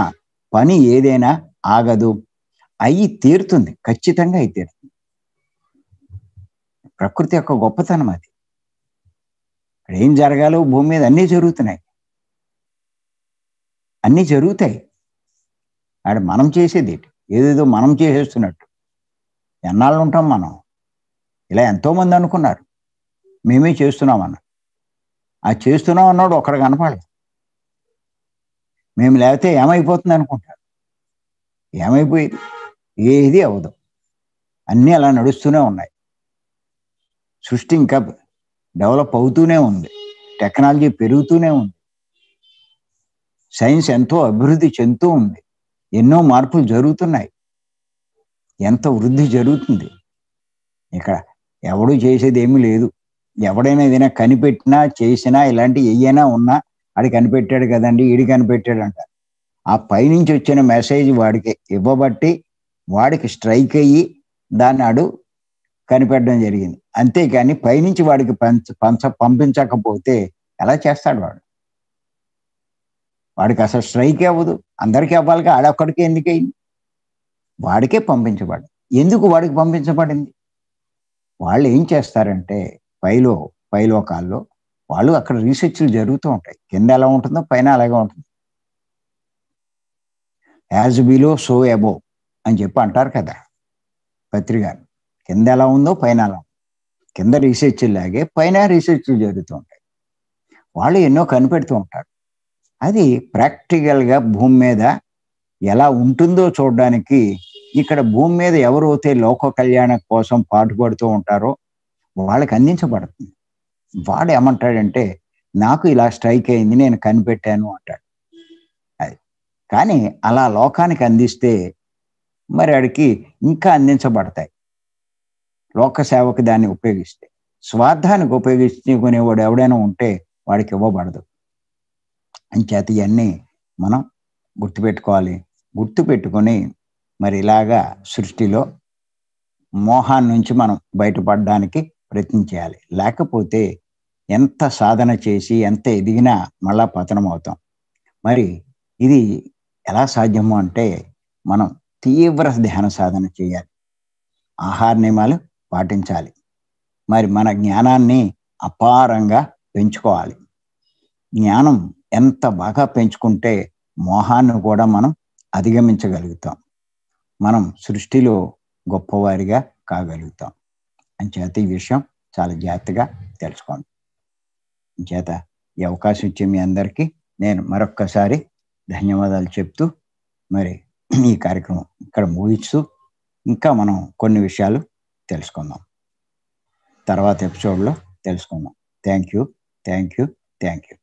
పని ఏదైనా ఆగదు అయి తీరుతుంది ఖచ్చితంగా అయి తీరుతుంది ప్రకృతి యొక్క గొప్పతనం అది ఇక్కడ ఏం జరగాలో భూమి మీద అన్నీ జరుగుతున్నాయి అన్నీ జరుగుతాయి ఆడ మనం చేసేది ఏదేదో మనం చేసేస్తున్నట్టు ఎన్నాళ్ళు ఉంటాం మనం ఇలా ఎంతోమంది అనుకున్నారు మేమే చేస్తున్నాం అన్న ఆ చేస్తున్నాం అన్నాడు ఒకరు కనపడదు మేము లేకపోతే ఏమైపోతుంది అనుకుంటారు ఏమైపోయేది ఏది అవదు అన్నీ అలా నడుస్తూనే ఉన్నాయి సృష్టి ఇంకా డెవలప్ అవుతూనే ఉంది టెక్నాలజీ పెరుగుతూనే ఉంది సైన్స్ ఎంతో అభివృద్ధి చెందుతూ ఉంది ఎన్నో మార్పులు జరుగుతున్నాయి ఎంత వృద్ధి జరుగుతుంది ఇక్కడ ఎవడు చేసేది ఏమీ లేదు ఎవడైనా ఏదైనా కనిపెట్టినా చేసినా ఇలాంటి ఏయైనా ఉన్నా ఆడి కనిపెట్టాడు కదండి ఈడి కనిపెట్టాడు అంట ఆ పైనుంచి వచ్చిన మెసేజ్ వాడికి ఇవ్వబట్టి వాడికి స్ట్రైక్ అయ్యి దాన్ని అడు కనిపెట్టడం జరిగింది అంతేకాని పైనుంచి వాడికి పంచ పంచ పంపించకపోతే ఎలా చేస్తాడు వాడు వాడికి అసలు స్ట్రైక్ అవ్వదు అందరికీ అవ్వాలిగా ఆడొక్కడికి ఎందుకయింది వాడికే పంపించబడి ఎందుకు వాడికి పంపించబడింది వాళ్ళు ఏం చేస్తారంటే పైలో పైలోకాల్లో వాళ్ళు అక్కడ రీసెర్చ్లు జరుగుతూ ఉంటాయి కింద ఎలా ఉంటుందో పైన అలాగే ఉంటుంది యాజ్ బిలో సో అబోవ్ అని చెప్పి అంటారు కదా పత్రిక కింద ఎలా ఉందో పైన ఎలా కింద రీసెర్చ్ లాగే పైన రీసెర్చ్లు జరుగుతూ ఉంటాయి వాళ్ళు ఎన్నో కనిపెడుతూ ఉంటారు అది ప్రాక్టికల్గా భూమి మీద ఎలా ఉంటుందో చూడడానికి ఇక్కడ భూమి మీద ఎవరైతే లోక కళ్యాణం కోసం పాటుపడుతూ ఉంటారో వాళ్ళకి అందించబడుతుంది వాడు ఏమంటాడంటే నాకు ఇలా స్ట్రైక్ అయింది నేను కనిపెట్టాను అంటాడు అది కానీ అలా లోకానికి అందిస్తే మరి ఆడికి ఇంకా అందించబడతాయి లోక సేవకు దాన్ని ఉపయోగిస్తే స్వార్థానికి ఉపయోగించుకునేవాడు ఎవడైనా ఉంటే వాడికి ఇవ్వబడదు అంచేత ఇవన్నీ మనం గుర్తుపెట్టుకోవాలి గుర్తుపెట్టుకొని మరి ఇలాగా సృష్టిలో మోహాన్ని నుంచి మనం బయటపడడానికి ప్రయత్నం చేయాలి లేకపోతే ఎంత సాధన చేసి ఎంత ఎదిగినా మళ్ళా పతనం అవుతాం మరి ఇది ఎలా సాధ్యము అంటే మనం తీవ్ర ధ్యాన సాధన చేయాలి ఆహార నియమాలు పాటించాలి మరి మన జ్ఞానాన్ని అపారంగా పెంచుకోవాలి జ్ఞానం ఎంత బాగా పెంచుకుంటే మోహాన్ని కూడా మనం అధిగమించగలుగుతాం మనం సృష్టిలో గొప్పవారిగా కాగలుగుతాం చేత ఈ విషయం చాలా జాగ్రత్తగా తెలుసుకోండి చేత ఈ అవకాశం ఇచ్చే మీ అందరికీ నేను మరొక్కసారి ధన్యవాదాలు చెప్తూ మరి ఈ కార్యక్రమం ఇక్కడ ముగిస్తూ ఇంకా మనం కొన్ని విషయాలు తెలుసుకుందాం తర్వాత ఎపిసోడ్లో తెలుసుకుందాం thank you thank you thank you